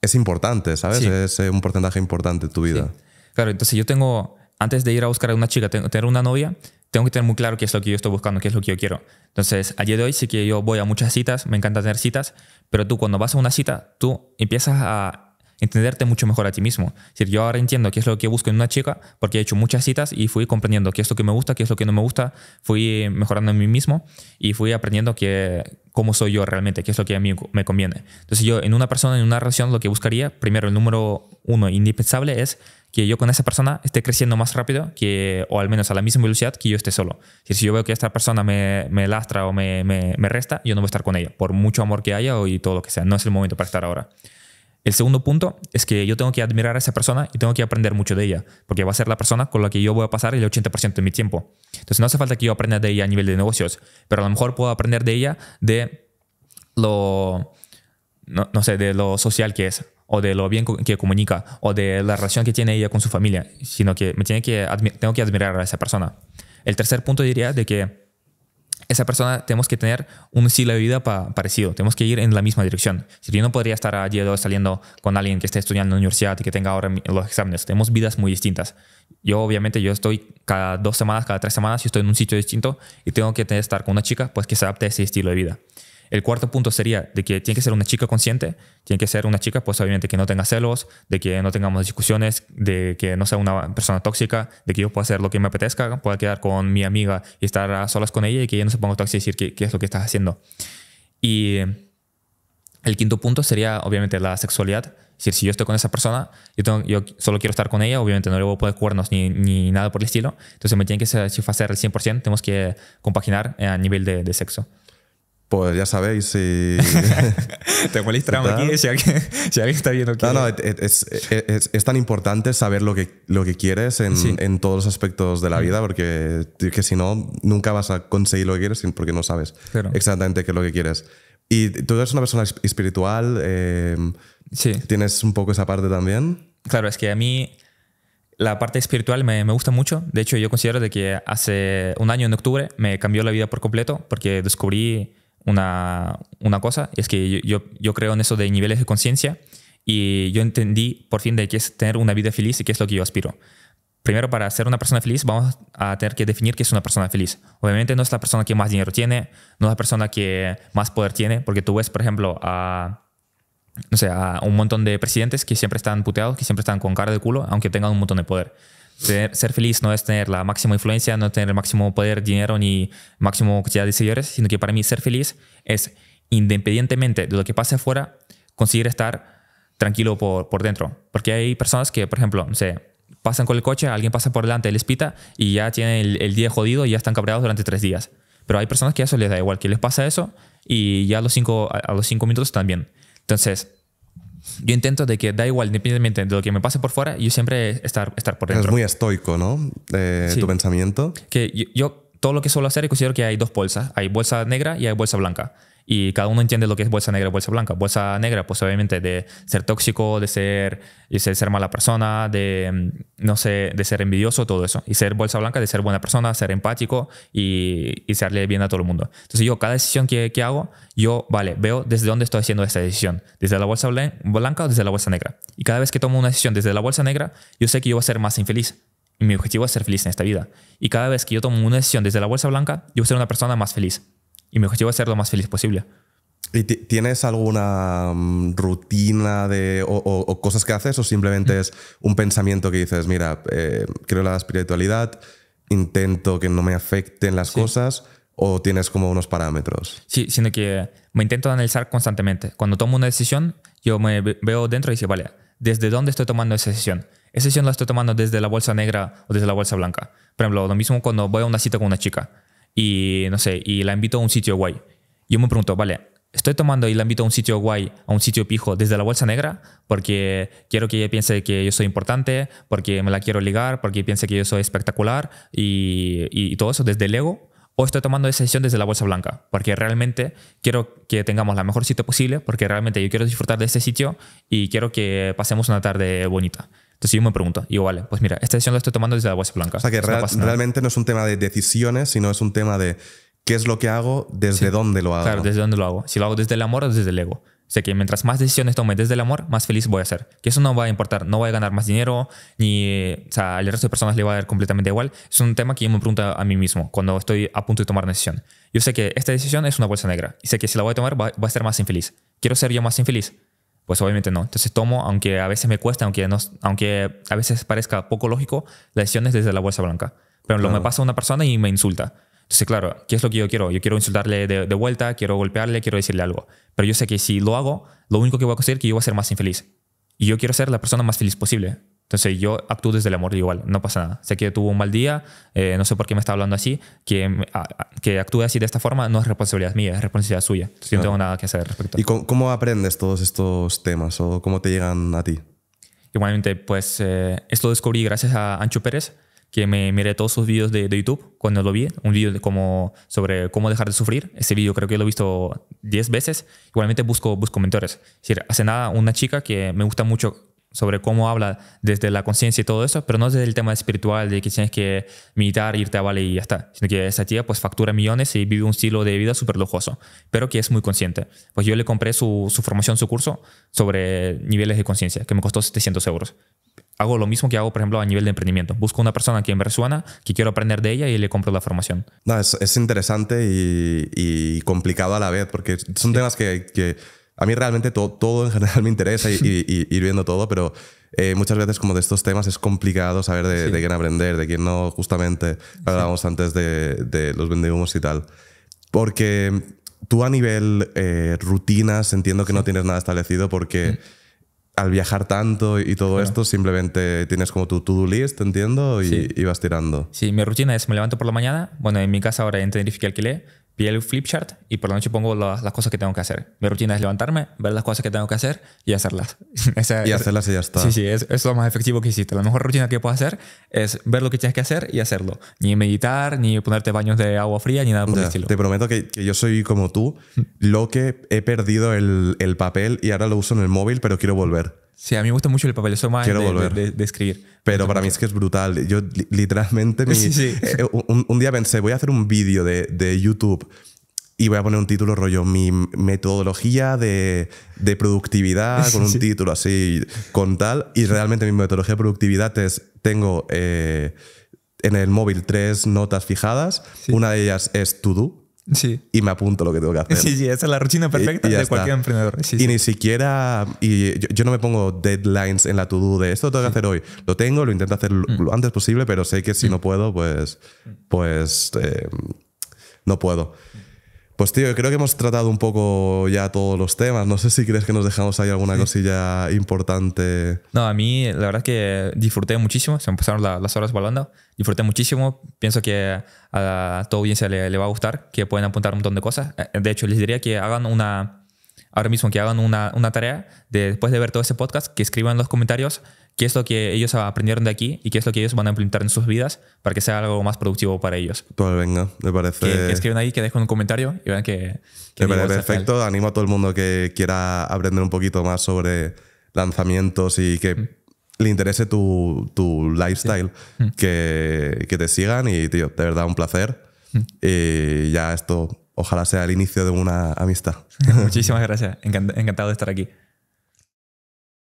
es importante, ¿sabes? Es eh, un porcentaje importante de tu vida. Claro, entonces yo tengo, antes de ir a buscar a una chica, tener una novia, tengo que tener muy claro qué es lo que yo estoy buscando, qué es lo que yo quiero. Entonces, ayer de hoy sí que yo voy a muchas citas, me encanta tener citas, pero tú cuando vas a una cita, tú empiezas a entenderte mucho mejor a ti mismo. decir, yo ahora entiendo qué es lo que busco en una chica porque he hecho muchas citas y fui comprendiendo qué es lo que me gusta, qué es lo que no me gusta, fui eh, mejorando en mí mismo y fui aprendiendo que, cómo soy yo realmente, qué es lo que a mí me conviene. Entonces yo en una persona, en una relación, lo que buscaría, primero el número uno indispensable es que yo con esa persona esté creciendo más rápido que, o al menos a la misma velocidad que yo esté solo. Si, yo veo que esta persona me, me lastra o me, me, me, resta, yo no voy a estar con ella, por mucho amor que haya o y todo lo que sea. No es el momento para estar ahora. El segundo punto es que yo tengo que admirar a esa persona y tengo que aprender mucho de ella, porque va a ser la persona con la que yo voy a pasar el 80% de mi tiempo. Entonces no hace falta que yo aprenda de ella a nivel de negocios, pero a lo mejor puedo aprender de ella de lo, no sé, de lo social que es, o de lo bien que comunica, o de la relación que tiene ella con su familia, sino que me tiene que, tengo que admirar a esa persona. El tercer punto diría de que esa persona tenemos que tener un estilo de vida parecido, tenemos que ir en la misma dirección. Si yo no podría estar allí saliendo con alguien que esté estudiando en la universidad y que tenga ahora los exámenes, tenemos vidas muy distintas. Yo obviamente yo estoy cada dos semanas, cada tres semanas, yo estoy en un sitio distinto y tengo que estar con una chica pues que se adapte a ese estilo de vida. El cuarto punto sería de que tiene que ser una chica consciente, tiene que ser una chica, pues obviamente que no tenga celos, de que no tengamos discusiones, de que no sea una persona tóxica, de que yo pueda hacer lo que me apetezca, pueda quedar con mi amiga y estar a solas con ella y que ella no se ponga tóxica y decir qué, es lo que estás haciendo. Y el quinto punto sería obviamente la sexualidad. Es decir, si yo estoy con esa persona, yo, solo quiero estar con ella, obviamente no le voy a poner cuernos ni, nada por el estilo. Entonces me tiene que satisfacer el 100%, tenemos que compaginar eh, a nivel de sexo. Pues ya sabéis si... Te molestamos aquí, si alguien, si alguien, está viendo aquí. No, no, es, tan importante saber lo que, lo que quieres en, en todos los aspectos de la mm. vida, porque que si no, nunca vas a conseguir lo que quieres porque no sabes exactamente qué es lo que quieres. Y tú eres una persona espiritual, em, sí. ¿tienes un poco esa parte también? Claro, es que a mí la parte espiritual me, me, gusta mucho. De hecho, yo considero de que hace un año en octubre me cambió la vida por completo porque descubrí una, cosa, es que yo, creo en eso de niveles de conciencia y yo entendí por fin de qué es tener una vida feliz y qué es lo que yo aspiro. Primero, para ser una persona feliz, vamos a tener que definir qué es una persona feliz. Obviamente no es la persona que más dinero tiene, no es la persona que más poder tiene, porque tú ves, por ejemplo, a, no a un montón de presidentes que siempre están puteados, que siempre están con cara de culo, aunque tengan un montón de poder. Ser, feliz no es tener la máxima influencia, no tener el máximo poder, dinero ni máximo cantidad de seguidores, sino que para mí ser feliz es, independientemente de lo que pase afuera, conseguir estar tranquilo por, por dentro. Porque hay personas que, por ejemplo, no pasan con el coche, alguien pasa por delante, les pita y ya tienen el, día jodido y ya están cabreados durante tres días. Pero hay personas que a eso les da igual, que les pasa eso y ya a los cinco, a los cinco minutos están bien. Entonces, yo intento de que da igual, independientemente de lo que me pase por fuera, yo siempre estar, por dentro. Es muy estoico, ¿no? Tu pensamiento. Que yo, todo lo que suelo hacer, considero que hay dos bolsas. Hay bolsa negra y hay bolsa blanca y cada uno entiende lo que es bolsa negra, bolsa blanca. Bolsa negra, pues obviamente de ser tóxico, de ser, de ser mala persona, de, mm, no sé, de ser envidioso, todo eso. Y ser bolsa blanca, de ser buena persona, ser empático y, y serle bien a todo el mundo. Entonces yo, cada decisión que, que, hago, yo, vale, veo desde dónde estoy haciendo esta decisión. Desde la bolsa blanca o desde la bolsa negra. Y cada vez que tomo una decisión desde la bolsa negra, yo sé que yo voy a ser más infeliz. Y mi objetivo es ser feliz en esta vida. Y cada vez que yo tomo una decisión desde la bolsa blanca, yo voy a ser una persona más feliz. Y mi objetivo es ser lo más feliz posible. tienes alguna mm, rutina de, o, cosas que haces o simplemente es un pensamiento que dices, mira, eh, creo la espiritualidad, intento que no me afecten las cosas o tienes como unos parámetros? Sí, sino que me intento analizar constantemente. Cuando tomo una decisión, yo me veo dentro y dice vale, ¿desde dónde estoy tomando esa decisión? Esa decisión la estoy tomando desde la bolsa negra o desde la bolsa blanca. Por ejemplo, lo mismo cuando voy a una cita con una chica y no sé, y la invito a un sitio guay. Yo me pregunto, vale, estoy tomando y la invito a un sitio guay, a un sitio pijo desde la bolsa negra, porque quiero que ella piense que yo soy importante, porque me la quiero ligar, porque piense que yo soy espectacular y, todo eso desde el ego. O estoy tomando esa decisión desde la bolsa blanca, porque realmente quiero que tengamos la mejor sitio posible, porque realmente yo quiero disfrutar de este sitio y quiero que pasemos una tarde bonita. Entonces yo me pregunto, digo, vale, pues mira, esta decisión la estoy tomando desde la Bolsa Blanca. O sea que realmente no es un tema de decisiones, sino es un tema de qué es lo que hago, desde dónde lo hago. Claro, desde dónde lo hago. Si lo hago desde el amor o desde el ego. O que mientras más decisiones tome desde el amor, más feliz voy a ser. Que eso no va a importar, no voy a ganar más dinero, ni o sea, al resto de personas le va a dar completamente igual. Es un tema que yo me pregunto a mí mismo cuando estoy a punto de tomar una decisión. Yo sé que esta decisión es una bolsa negra y sé que si la voy a tomar va a ser más infeliz. ¿Quiero ser yo más infeliz? Pues obviamente no. Entonces tomo, aunque a veces me cuesta, aunque, no, aunque a veces parezca poco lógico, lesiones desde la bolsa blanca. Pero lo me pasa una persona y me insulta. Entonces, claro, ¿qué es lo que yo quiero? Yo quiero insultarle de, de, vuelta, quiero golpearle, quiero decirle algo. Pero yo sé que si lo hago, lo único que voy a conseguir es que yo voy a ser más infeliz. Y yo quiero ser la persona más feliz posible. Entonces yo actúo desde el amor igual, no pasa nada. Sé que tuvo un mal día, eh, no sé por qué me está hablando así, que, que actúe así de esta forma no es responsabilidad mía, es responsabilidad suya. Yo no tengo nada que hacer al respecto. ¿Y cómo, aprendes todos estos temas o cómo te llegan a ti? Igualmente, pues eh, esto lo descubrí gracias a Ancho Pérez, que me miré todos sus vídeos de, YouTube cuando lo vi, un vídeo como sobre cómo dejar de sufrir. Ese vídeo creo que lo he visto 10 veces. Igualmente busco, busco mentores. Es decir, hace nada una chica que me gusta mucho sobre cómo habla desde la conciencia y todo eso, pero no desde el tema espiritual de que tienes que militar, irte a Bali y ya está, sino que esa tía pues factura millones y vive un estilo de vida súper lujoso, pero que es muy consciente. Pues yo le compré su, formación, su curso sobre niveles de conciencia, que me costó 700 euros. Hago lo mismo que hago, por ejemplo, a nivel de emprendimiento. Busco una persona que me resuena, que quiero aprender de ella y le compro la formación. No, es, interesante y, complicado a la vez, porque son temas que a mí realmente todo, todo en general me interesa y, ir viendo todo, pero eh, muchas veces como de estos temas es complicado saber de, quién aprender, de quién no, justamente hablábamos antes de, los vendehumos y tal. Porque tú a nivel eh, rutinas entiendo que no tienes nada establecido porque al viajar tanto y todo esto, simplemente tienes como tu to-do list, entiendo, y, vas tirando. Sí, mi rutina es, me levanto por la mañana, bueno, en mi casa ahora en Tenerife que alquilé, pide el flipchart y por la noche pongo las, cosas que tengo que hacer. Mi rutina es levantarme, ver las cosas que tengo que hacer y hacerlas. y hacerlas y ya está. Sí, sí, es, lo más efectivo que hiciste. La mejor rutina que puedo hacer es ver lo que tienes que hacer y hacerlo. Ni meditar, ni ponerte baños de agua fría, ni nada por el estilo. Te prometo que, que, yo soy como tú, lo que he perdido el, el papel y ahora lo uso en el móvil, pero quiero volver. Sí, a mí me gusta mucho el papel Quiero de, volver. De, escribir. Pero para mí es que es brutal. Yo literalmente... Eh, un, día pensé, voy a hacer un vídeo de YouTube y voy a poner un título rollo mi metodología de, productividad con un título así con tal y realmente mi metodología de productividad es tengo eh, en el móvil tres notas fijadas una de ellas es to do Sí. Y me apunto lo que tengo que hacer. Sí, sí, esa es la rutina perfecta de cualquier emprendedor. y ni siquiera. Y yo, no me pongo deadlines en la to-do de esto tengo que hacer hoy. Lo tengo, lo intento hacer lo mm. antes posible, pero sé que si mm. no puedo, pues. Pues. Eh, no puedo. Mm. Pues tío, creo que hemos tratado un poco ya todos los temas. No sé si crees que nos dejamos ahí alguna cosilla importante. No, a mí la verdad es que disfruté muchísimo. Se me pasaron las horas volando. Disfruté muchísimo. Pienso que a toda audiencia le, le, va a gustar, que pueden apuntar un montón de cosas. Eh, de hecho, les diría que hagan una, ahora mismo, que hagan una, tarea después de ver todo ese podcast, que escriban en los comentarios qué es lo que ellos aprendieron de aquí y qué es lo que ellos van a implementar en sus vidas para que sea algo más productivo para ellos. Pues venga, me parece. Que, escriban ahí, que dejen un comentario y vean que. perfecto. Animo a todo el mundo que quiera aprender un poquito más sobre lanzamientos y que. Mm. le interese tu, tu lifestyle, mm. que, que te sigan y, tío, de verdad un placer. Mm. Y ya esto, ojalá sea el inicio de una amistad. Muchísimas gracias, encantado de estar aquí.